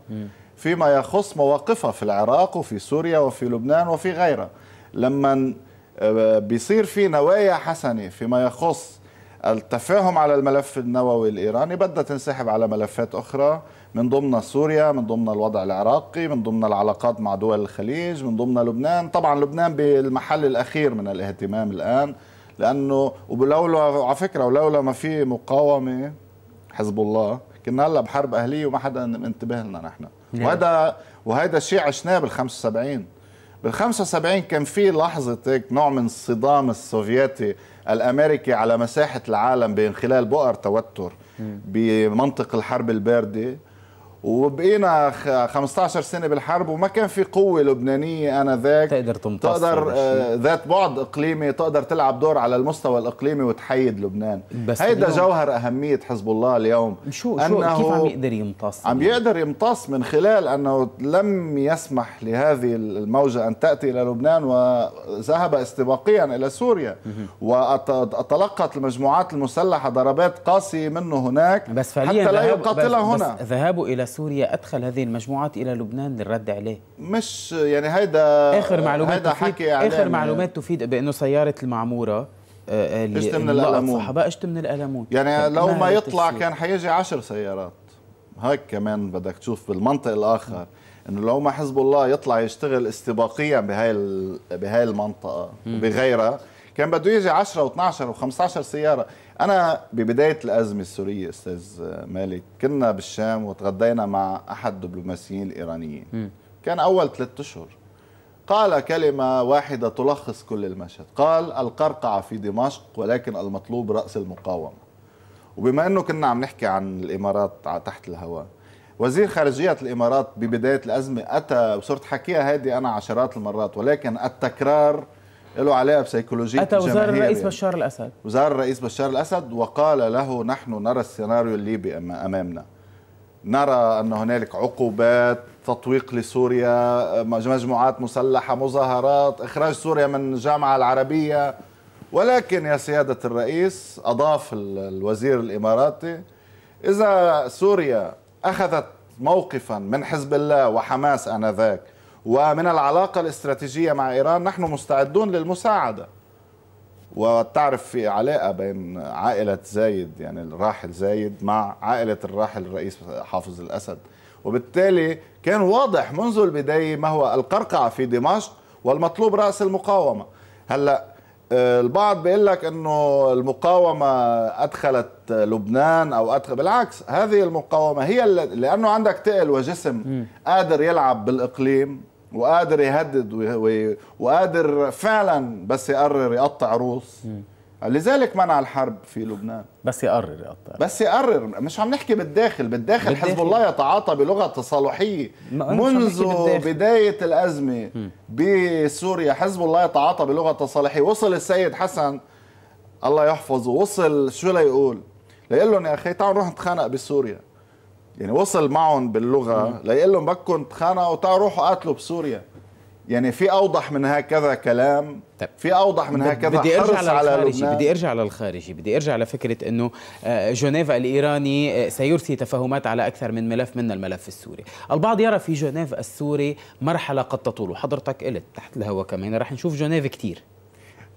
فيما يخص مواقفها في العراق وفي سوريا وفي لبنان وفي غيرها لما آه، بيصير في نوايا حسنة فيما يخص التفاهم على الملف النووي الإيراني بدها تنسحب على ملفات أخرى من ضمن سوريا من ضمن الوضع العراقي من ضمن العلاقات مع دول الخليج من ضمن لبنان طبعا لبنان بالمحل الأخير من الاهتمام الآن لأنه ولولا على فكرة ولولا ما في مقاومة حزب الله كنا هلا بحرب اهليه وما حدا منتبه لنا نحن وهذا وهذا الشيء عشناه بال 75 بال 75 كان في لحظه هيك نوع من الصدام السوفيتي الامريكي على مساحه العالم بين خلال بؤر توتر بمنطق الحرب البارده وبقينا 15 سنه بالحرب وما كان في قوه لبنانيه انذاك تقدر تمتص تقدر آه، ذات بعد اقليمي تقدر تلعب دور على المستوى الاقليمي وتحيد لبنان بس هيدا جوهر اهميه حزب الله اليوم شو شو كيف عم يقدر يمتص عم يقدر يمتص من خلال انه لم يسمح لهذه الموجه ان تاتي الى لبنان وذهب استباقيا الى سوريا وتلقت المجموعات المسلحه ضربات قاسيه منه هناك بس فعليا حتى لا يقاتلها هنا ذهابه الى سوريا أدخل هذه المجموعات إلى لبنان للرد عليه مش يعني هيدا آخر معلومات هيدا تفيد آخر معلومات تفيد بأنه سيارة المعمورة آه، آه، اجت من القلمون صحباء اجت من القلمون يعني طيب، لو ما يطلع كان حيجي عشر سيارات هيك كمان بدك تشوف بالمنطق الآخر انه لو ما حزب الله يطلع يشتغل استباقيا بهاي بهاي المنطقه وبغيرها كان بده يجي 10 و12 و15 سياره انا ببدايه الازمه السوريه استاذ مالك كنا بالشام وتغدينا مع احد الدبلوماسيين الايرانيين م. كان اول ثلاثة اشهر قال كلمه واحده تلخص كل المشهد قال القرقعه في دمشق ولكن المطلوب راس المقاومه وبما انه كنا عم نحكي عن الامارات تحت الهواء وزير خارجية الإمارات ببداية الأزمة أتى وصرت حكيها هذه أنا عشرات المرات ولكن التكرار له علاقه بسيكولوجيه اتى وزار الرئيس يعني. بشار الاسد وزار الرئيس بشار الاسد وقال له نحن نرى السيناريو الليبي امامنا نرى ان هنالك عقوبات تطويق لسوريا مجموعات مسلحه مظاهرات اخراج سوريا من الجامعه العربيه ولكن يا سياده الرئيس اضاف الوزير الاماراتي اذا سوريا اخذت موقفا من حزب الله وحماس انذاك ومن العلاقة الاستراتيجية مع إيران نحن مستعدون للمساعدة وتعرف في علاقة بين عائلة زايد يعني الراحل زايد مع عائلة الراحل الرئيس حافظ الأسد وبالتالي كان واضح منذ البداية ما هو القرقعة في دمشق والمطلوب رأس المقاومة هلأ آه، البعض بيقول لك انه المقاومه ادخلت لبنان او ادخل بالعكس هذه المقاومه هي لانه عندك تقل وجسم قادر يلعب بالاقليم وقادر يهدد وقادر فعلا بس يقرر يقطع روس لذلك منع الحرب في لبنان بس يقرر يقطع بس يقرر مش عم نحكي بالداخل بالداخل, بالداخل. حزب الله يتعاطى بلغه تصالحيه منذ بدايه الازمه م. بسوريا حزب الله يتعاطى بلغه تصالحيه وصل السيد حسن الله يحفظه وصل شو ليقول ليقول لهم يا اخي تعالوا نروح نتخانق بسوريا يعني وصل معهم باللغه ليقول لهم بدكم تخانقوا تعالوا روحوا قاتلوا بسوريا يعني في اوضح من هكذا كلام طيب. في اوضح من هكذا بدي ارجع للخارجي على بدي ارجع للخارجي بدي ارجع لفكره انه آه، جنيف الايراني آه، سيرسي تفاهمات على اكثر من ملف من الملف السوري البعض يرى في جنيف السوري مرحله قد تطول وحضرتك قلت تحت الهواء كمان رح نشوف جنيف كثير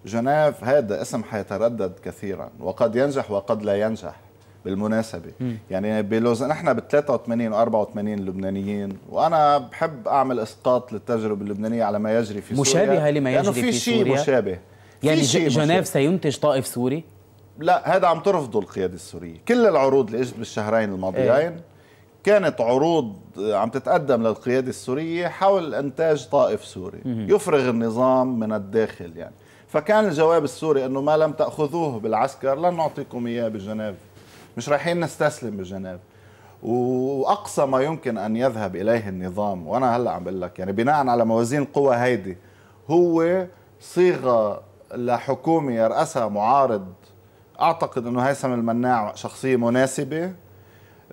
جنيف هذا اسم حيتردد كثيرا وقد ينجح وقد لا ينجح بالمناسبه م. يعني بلوز نحن بال 83 و 84 لبنانيين وانا بحب اعمل اسقاط للتجربه اللبنانيه على ما يجري في مشابهة سوريا مشابهه لما يجري يعني في, في شيء سوريا مشابه يعني جنيف سينتج طائف سوري لا هذا عم ترفضه القياده السوريه كل العروض اللي اجت بالشهرين الماضيين ايه؟ كانت عروض عم تتقدم للقياده السوريه حول انتاج طائف سوري مم. يفرغ النظام من الداخل يعني فكان الجواب السوري انه ما لم تاخذوه بالعسكر لن نعطيكم اياه بجنيف مش رايحين نستسلم بجنيف واقصى ما يمكن ان يذهب اليه النظام وانا هلا عم بقول لك يعني بناء على موازين قوى هيدي هو صيغه لحكومه يرأسها معارض اعتقد انه هيثم المناع شخصيه مناسبه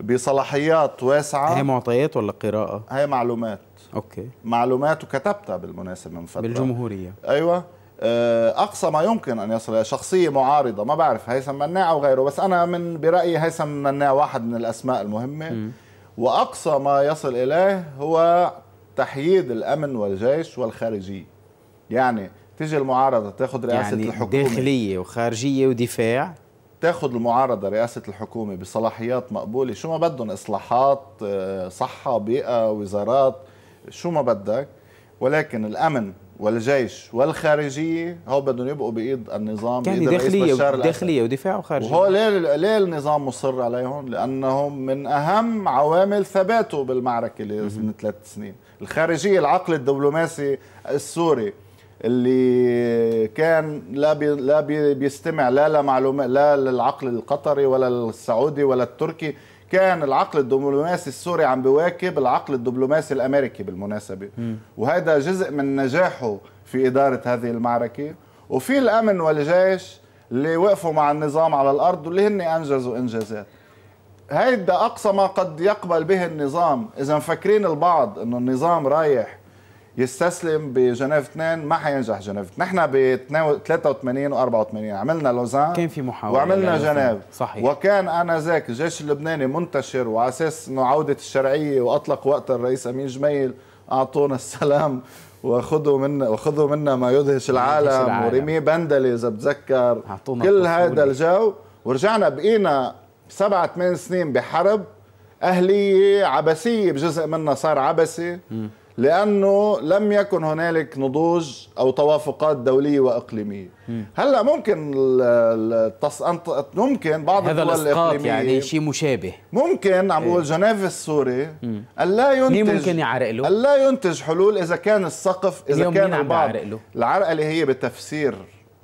بصلاحيات واسعه هي معطيات ولا قراءه هي معلومات اوكي معلومات وكتبتها بالمناسبه من فتره بالجمهوريه ايوه آه، اقصى ما يمكن ان يصل شخصيه معارضه ما بعرف هيثم مناع او غيره بس انا من برايي هيثم مناع واحد من الاسماء المهمه م. واقصى ما يصل اليه هو تحييد الامن والجيش والخارجيه يعني تيجي المعارضه تاخذ رئاسه يعني الحكومه داخليه وخارجيه ودفاع تاخذ المعارضه رئاسه الحكومه بصلاحيات مقبوله شو ما بدهم اصلاحات آه، صحه بيئه وزارات شو ما بدك ولكن الامن والجيش والخارجيه هو بدهم يبقوا بايد النظام يعني داخليه داخليه ودفاع وخارجيه وهو ليه ليه النظام مصر عليهم؟ لانهم من اهم عوامل ثباته بالمعركه اللي من ثلاث سنين، الخارجيه العقل الدبلوماسي السوري اللي كان لا بي لا بي بيستمع لا لمعلومات لا للعقل القطري ولا السعودي ولا التركي كان العقل الدبلوماسي السوري عم بيواكب العقل الدبلوماسي الامريكي بالمناسبه م. وهذا جزء من نجاحه في اداره هذه المعركه وفي الامن والجيش اللي وقفوا مع النظام على الارض واللي هن انجزوا انجازات هيدا اقصى ما قد يقبل به النظام اذا مفكرين البعض انه النظام رايح يستسلم بجنيف 2 ما حينجح جنيف نحن ب 83 و 84 عملنا لوزان كان في محاولة وعملنا جنيف صحيح وكان انذاك الجيش اللبناني منتشر وعلى اساس انه عودة الشرعية واطلق وقت الرئيس امين جميل اعطونا السلام وخذوا منا وخذوا منا ما يدهش العالم, العالم. وريمي بندلي اذا بتذكر كل هذا الجو ورجعنا بقينا سبعة ثمان سنين بحرب اهليه عبثيه بجزء منها صار عبثي لانه لم يكن هنالك نضوج او توافقات دوليه واقليميه هلا ممكن التص... ممكن بعض هذا الدول الاسقاط يعني شيء مشابه ممكن عم بقول إيه. جنيف السوري الا ينتج ممكن يعرقله الا ينتج حلول اذا كان السقف اذا كان بعض العرقله هي بتفسير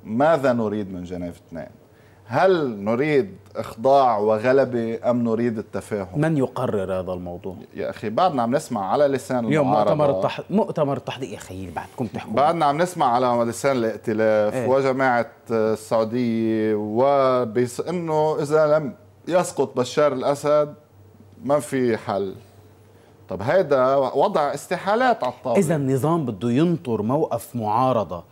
ماذا نريد من جنيف اثنين هل نريد إخضاع وغلبة أم نريد التفاهم من يقرر هذا الموضوع؟ يا أخي بعدنا عم نسمع على لسان المعارضه اليوم مؤتمر التح... مؤتمر التحضير يا أخي بعدكم تحكوا بعدنا عم نسمع على لسان الائتلاف ايه؟ وجماعة السعودية وبس إنه إذا لم يسقط بشار الأسد ما في حل طب هيدا وضع استحالات على الطاوله اذا النظام بده ينطر موقف معارضه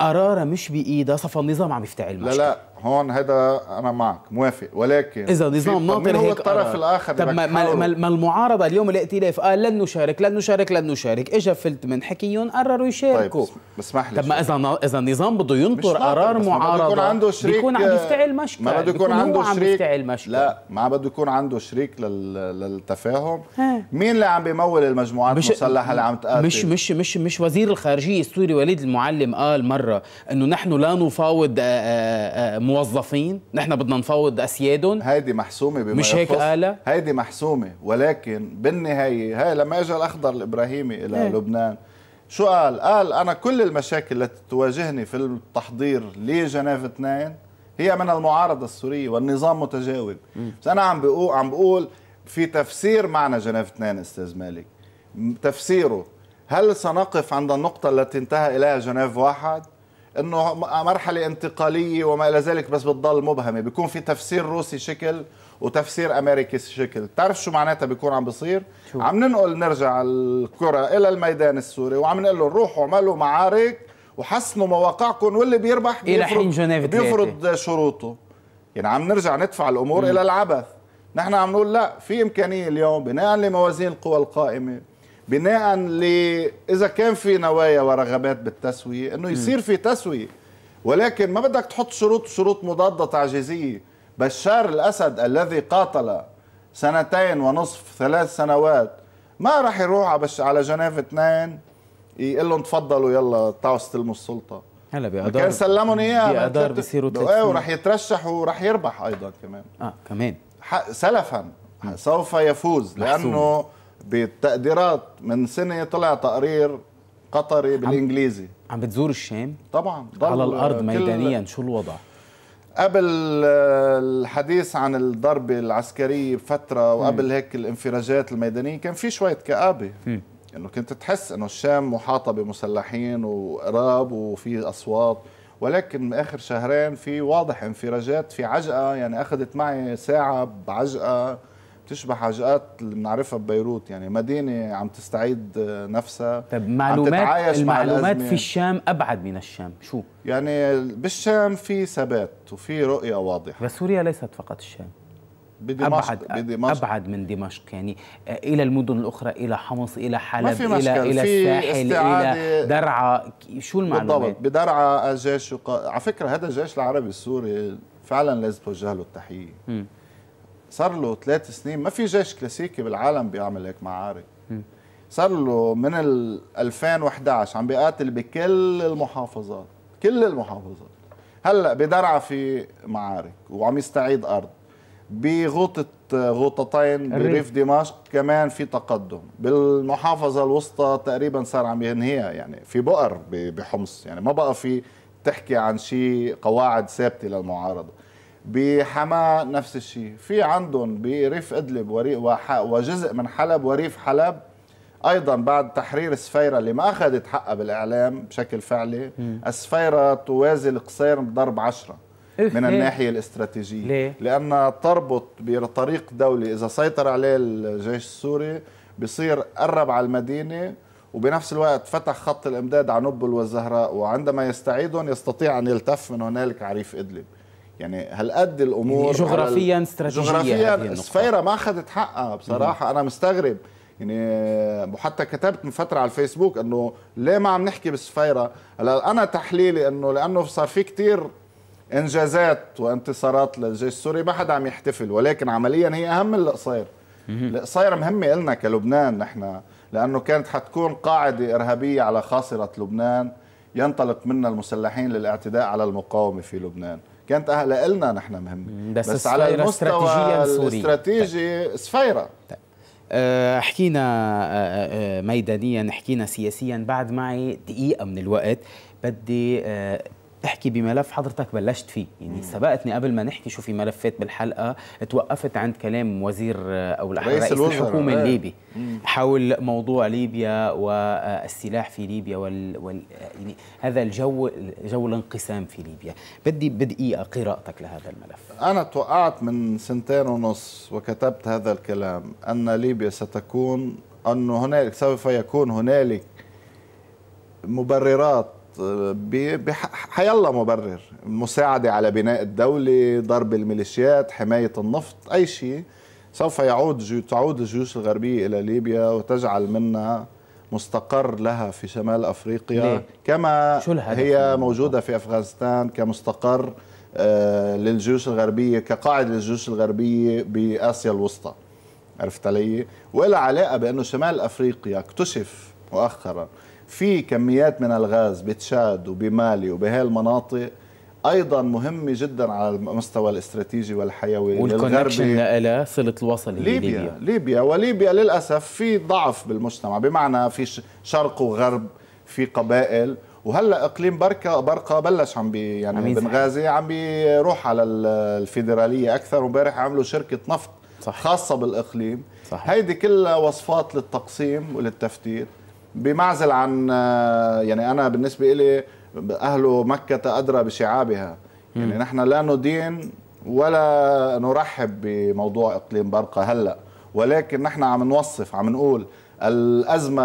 قراره مش بايده صفى النظام عم يفتعل مشكله لا لا هون هذا انا معك موافق ولكن اذا نظام ناطر هيك هو الطرف قرار. آه، الاخر طب ما, ما, ما المعارضه اليوم الائتلاف قال آه، لن نشارك لن نشارك لن نشارك اجى فلت من حكيهم قرروا طيب، يشاركوا طيب اسمح لي طب ما اذا اذا النظام بده ينطر قرار معارضه بيكون عنده شريك بيكون عم يفتعل مشكل ما بده يكون عنده شريك عم آه، مشكل لا ما بده يكون عنده شريك لل... للتفاهم ها. مين اللي عم بيمول المجموعات مش... المسلحه اللي عم تقاتل مش مش مش مش وزير الخارجيه السوري وليد المعلم قال مره انه نحن لا نفاوض آآ آآ موظفين نحن بدنا نفوض اسيادهم هيدي محسومه بما مش هيك قال هيدي محسومه ولكن بالنهايه هاي لما اجى الاخضر الابراهيمي الى هي. إيه. لبنان شو قال؟ قال انا كل المشاكل التي تواجهني في التحضير لجنيف اثنين هي من المعارضه السوريه والنظام متجاوب م. بس انا عم بقول عم بقول في تفسير معنى جنيف اثنين استاذ مالك تفسيره هل سنقف عند النقطة التي انتهى إليها جنيف واحد؟ انه مرحله انتقاليه وما الى ذلك بس بتضل مبهمه بيكون في تفسير روسي شكل وتفسير امريكي شكل بتعرف شو معناتها بيكون عم بصير شو. عم ننقل نرجع الكره الى الميدان السوري وعم نقول له روحوا اعملوا معارك وحسنوا مواقعكم واللي بيربح بيفرض الى حين جنيف بيفرض شروطه يعني عم نرجع ندفع الامور م. الى العبث نحن عم نقول لا في امكانيه اليوم بناء لموازين القوى القائمه بناء ل اذا كان في نوايا ورغبات بالتسويه انه يصير في تسويه ولكن ما بدك تحط شروط شروط مضاده تعجيزيه بشار الاسد الذي قاتل سنتين ونصف ثلاث سنوات ما راح يروح على على جنيف اثنين يقول لهم تفضلوا يلا تعوا استلموا السلطه هلا بأدار كان سلمهم اياه بأدار بيصيروا ايه وراح يترشح وراح يربح ايضا كمان اه كمان سلفا سوف يفوز لانه بالتقديرات من سنه طلع تقرير قطري بالانجليزي عم بتزور الشام طبعا على الارض ميدانيا شو الوضع قبل الحديث عن الضربة العسكرية بفترة وقبل هيك الانفراجات الميدانية كان في شوية كآبة انه كنت تحس انه الشام محاطة بمسلحين وقراب وفي اصوات ولكن اخر شهرين في واضح انفراجات في عجقة يعني اخذت معي ساعة بعجقة بتشبه حاجات اللي بنعرفها ببيروت يعني مدينه عم تستعيد آه، نفسها طب معلومات المعلومات مع في الشام ابعد من الشام شو يعني بالشام في ثبات وفي رؤيه واضحه بس سوريا ليست فقط الشام بدمشق أبعد, بدمشق أبعد من دمشق يعني آه، إلى المدن الأخرى إلى حمص إلى حلب ما في إلى إلى الساحل إلى درعا شو المعلومات؟ بالضبط بدرعا الجيش على فكرة هذا الجيش العربي السوري فعلا لازم توجه له التحية م. صار له ثلاث سنين ما في جيش كلاسيكي بالعالم بيعمل هيك معارك صار له من ال 2011 عم بيقاتل بكل المحافظات كل المحافظات هلا بدرعا في معارك وعم يستعيد ارض بغوطة غوطتين بريف دمشق كمان في تقدم بالمحافظة الوسطى تقريبا صار عم ينهيها يعني في بؤر بحمص يعني ما بقى في تحكي عن شيء قواعد ثابتة للمعارضة بحماة نفس الشيء في عندهم بريف ادلب وجزء من حلب وريف حلب ايضا بعد تحرير سفيره اللي ما اخذت حقها بالاعلام بشكل فعلي السفيره توازي القصير بضرب عشرة إيه، من إيه. الناحيه الاستراتيجيه ليه؟ لانها تربط بطريق دولي اذا سيطر عليه الجيش السوري بصير قرب على المدينه وبنفس الوقت فتح خط الامداد على نبل والزهراء وعندما يستعيدهم يستطيع ان يلتف من هنالك عريف ادلب يعني هالقد الامور يعني جغرافيا استراتيجيا جغرافيا سفيره ما اخذت حقها بصراحه مم. انا مستغرب يعني وحتى كتبت من فتره على الفيسبوك انه ليه ما عم نحكي بالسفيره هلا انا تحليلي انه لانه صار في كثير انجازات وانتصارات للجيش السوري ما حدا عم يحتفل ولكن عمليا هي اهم من القصير القصير مهمه لنا كلبنان نحن لانه كانت حتكون قاعده ارهابيه على خاصره لبنان ينطلق منها المسلحين للاعتداء على المقاومه في لبنان كانت لنا نحن مهمه بس, بس على المستوى الاستراتيجي طيب. سفيرة طيب. آه، حكينا آه، آه، ميدانيا حكينا سياسيا بعد معي دقيقة من الوقت بدي احكي بملف حضرتك بلشت فيه يعني سبقتني قبل ما نحكي شو في ملفات بالحلقه توقفت عند كلام وزير آه، او رئيس الحكومه آه. الليبي حول موضوع ليبيا والسلاح في ليبيا وال, وال... يعني هذا الجو جو الانقسام في ليبيا بدي بدقيقه قراءتك لهذا الملف انا توقعت من سنتين ونص وكتبت هذا الكلام ان ليبيا ستكون انه هنالك سوف يكون هنالك مبررات حيلا مبرر مساعدة على بناء الدولة ضرب الميليشيات حماية النفط أي شيء سوف يعود جو تعود الجيوش الغربية إلى ليبيا وتجعل منها مستقر لها في شمال أفريقيا كما هي موجودة في أفغانستان كمستقر آه، للجيوش الغربية كقاعدة للجيوش الغربية بآسيا الوسطى عرفت علي؟ ولا علاقة بأنه شمال أفريقيا اكتشف مؤخرا في كميات من الغاز بتشاد وبمالي وبهالمناطق ايضا مهمه جدا على المستوى الاستراتيجي والحيوي والكونكشن الى صله الوصل ليبيا, ليبيا ليبيا وليبيا للاسف في ضعف بالمجتمع بمعنى في شرق وغرب في قبائل وهلا اقليم بركه برقه بلش عم بي يعني عميزة. بنغازي عم بيروح على الفيدراليه اكثر وامبارح عملوا شركه نفط صحيح. خاصه بالاقليم صح. هيدي كلها وصفات للتقسيم وللتفتيت بمعزل عن آه، يعني انا بالنسبه لي اهل مكه ادرى بشعابها يعني م. نحن لا ندين ولا نرحب بموضوع اقليم برقه هلا ولكن نحن عم نوصف عم نقول الازمه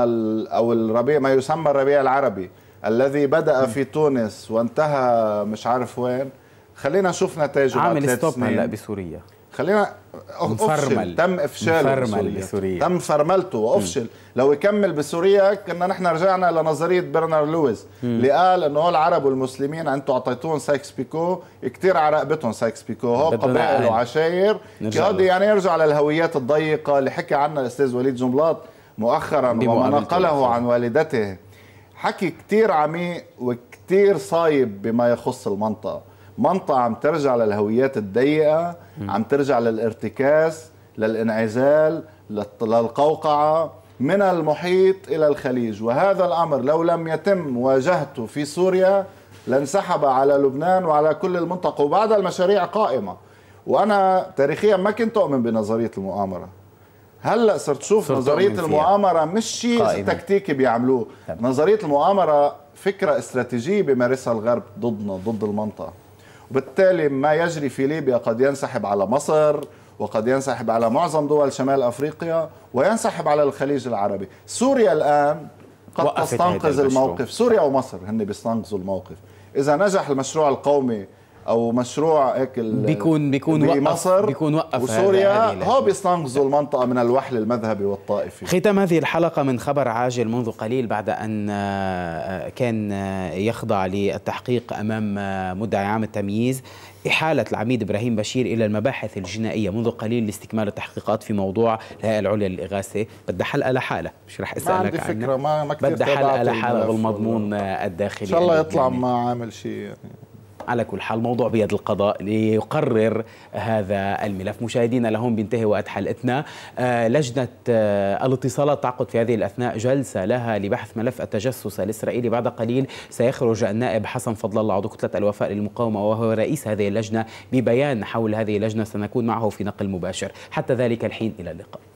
او الربيع ما يسمى الربيع العربي الذي بدا م. في تونس وانتهى مش عارف وين خلينا نشوف نتائجه عامل ستوب هلا بسوريا خلينا افشل تم افشال مفرمل بسوريا تم فرملته وافشل م. لو يكمل بسوريا كنا نحن رجعنا لنظريه برنارد لويس اللي قال انه العرب والمسلمين انتم اعطيتوهم سايكس بيكو كثير على رقبتهم سايكس بيكو هو قبائل وعشاير هذا يعني يرجع للهويات الضيقه اللي حكى عنها الاستاذ وليد جملاط مؤخرا وما نقله عن والدته حكي كثير عميق وكثير صايب بما يخص المنطقه منطقه عم ترجع للهويات الضيقه عم ترجع للارتكاز للانعزال للقوقعة من المحيط إلى الخليج وهذا الأمر لو لم يتم مواجهته في سوريا لانسحب على لبنان وعلى كل المنطقة وبعد المشاريع قائمة وأنا تاريخيا ما كنت أؤمن بنظرية المؤامرة هلا صرت شوف نظريه المؤامره مش شيء تكتيكي بيعملوه نظريه المؤامره فكره استراتيجيه بيمارسها الغرب ضدنا ضد المنطقه بالتالي ما يجري في ليبيا قد ينسحب على مصر وقد ينسحب على معظم دول شمال افريقيا وينسحب على الخليج العربي سوريا الان قد تستنقذ الموقف سوريا ومصر هن بيستنقذوا الموقف اذا نجح المشروع القومي او مشروع هيك بيكون بيكون وقف مصر بيكون وقف وسوريا هو بيستنقذوا المنطقه من الوحل المذهبي والطائفي ختام هذه الحلقه من خبر عاجل منذ قليل بعد ان آه، آه، كان آه، يخضع للتحقيق امام مدعي عام التمييز إحالة العميد إبراهيم بشير إلى المباحث الجنائية منذ قليل لاستكمال التحقيقات في موضوع الهيئة العليا للإغاثة بدها حلقة لحالة مش رح أسألك ما عندي عنها. فكرة ما, ما بدها حلقة لحالة بالمضمون الداخلي إن شاء الله يعني. يطلع يعني. ما عامل شيء يعني. على كل حال موضوع بيد القضاء ليقرر هذا الملف مشاهدينا لهم بينتهي وقت حلقتنا آه، لجنة آه، الاتصالات تعقد في هذه الأثناء جلسة لها لبحث ملف التجسس الإسرائيلي بعد قليل سيخرج النائب حسن فضل الله عضو كتلة الوفاء للمقاومة وهو رئيس هذه اللجنة ببيان حول هذه اللجنة سنكون معه في نقل مباشر حتى ذلك الحين إلى اللقاء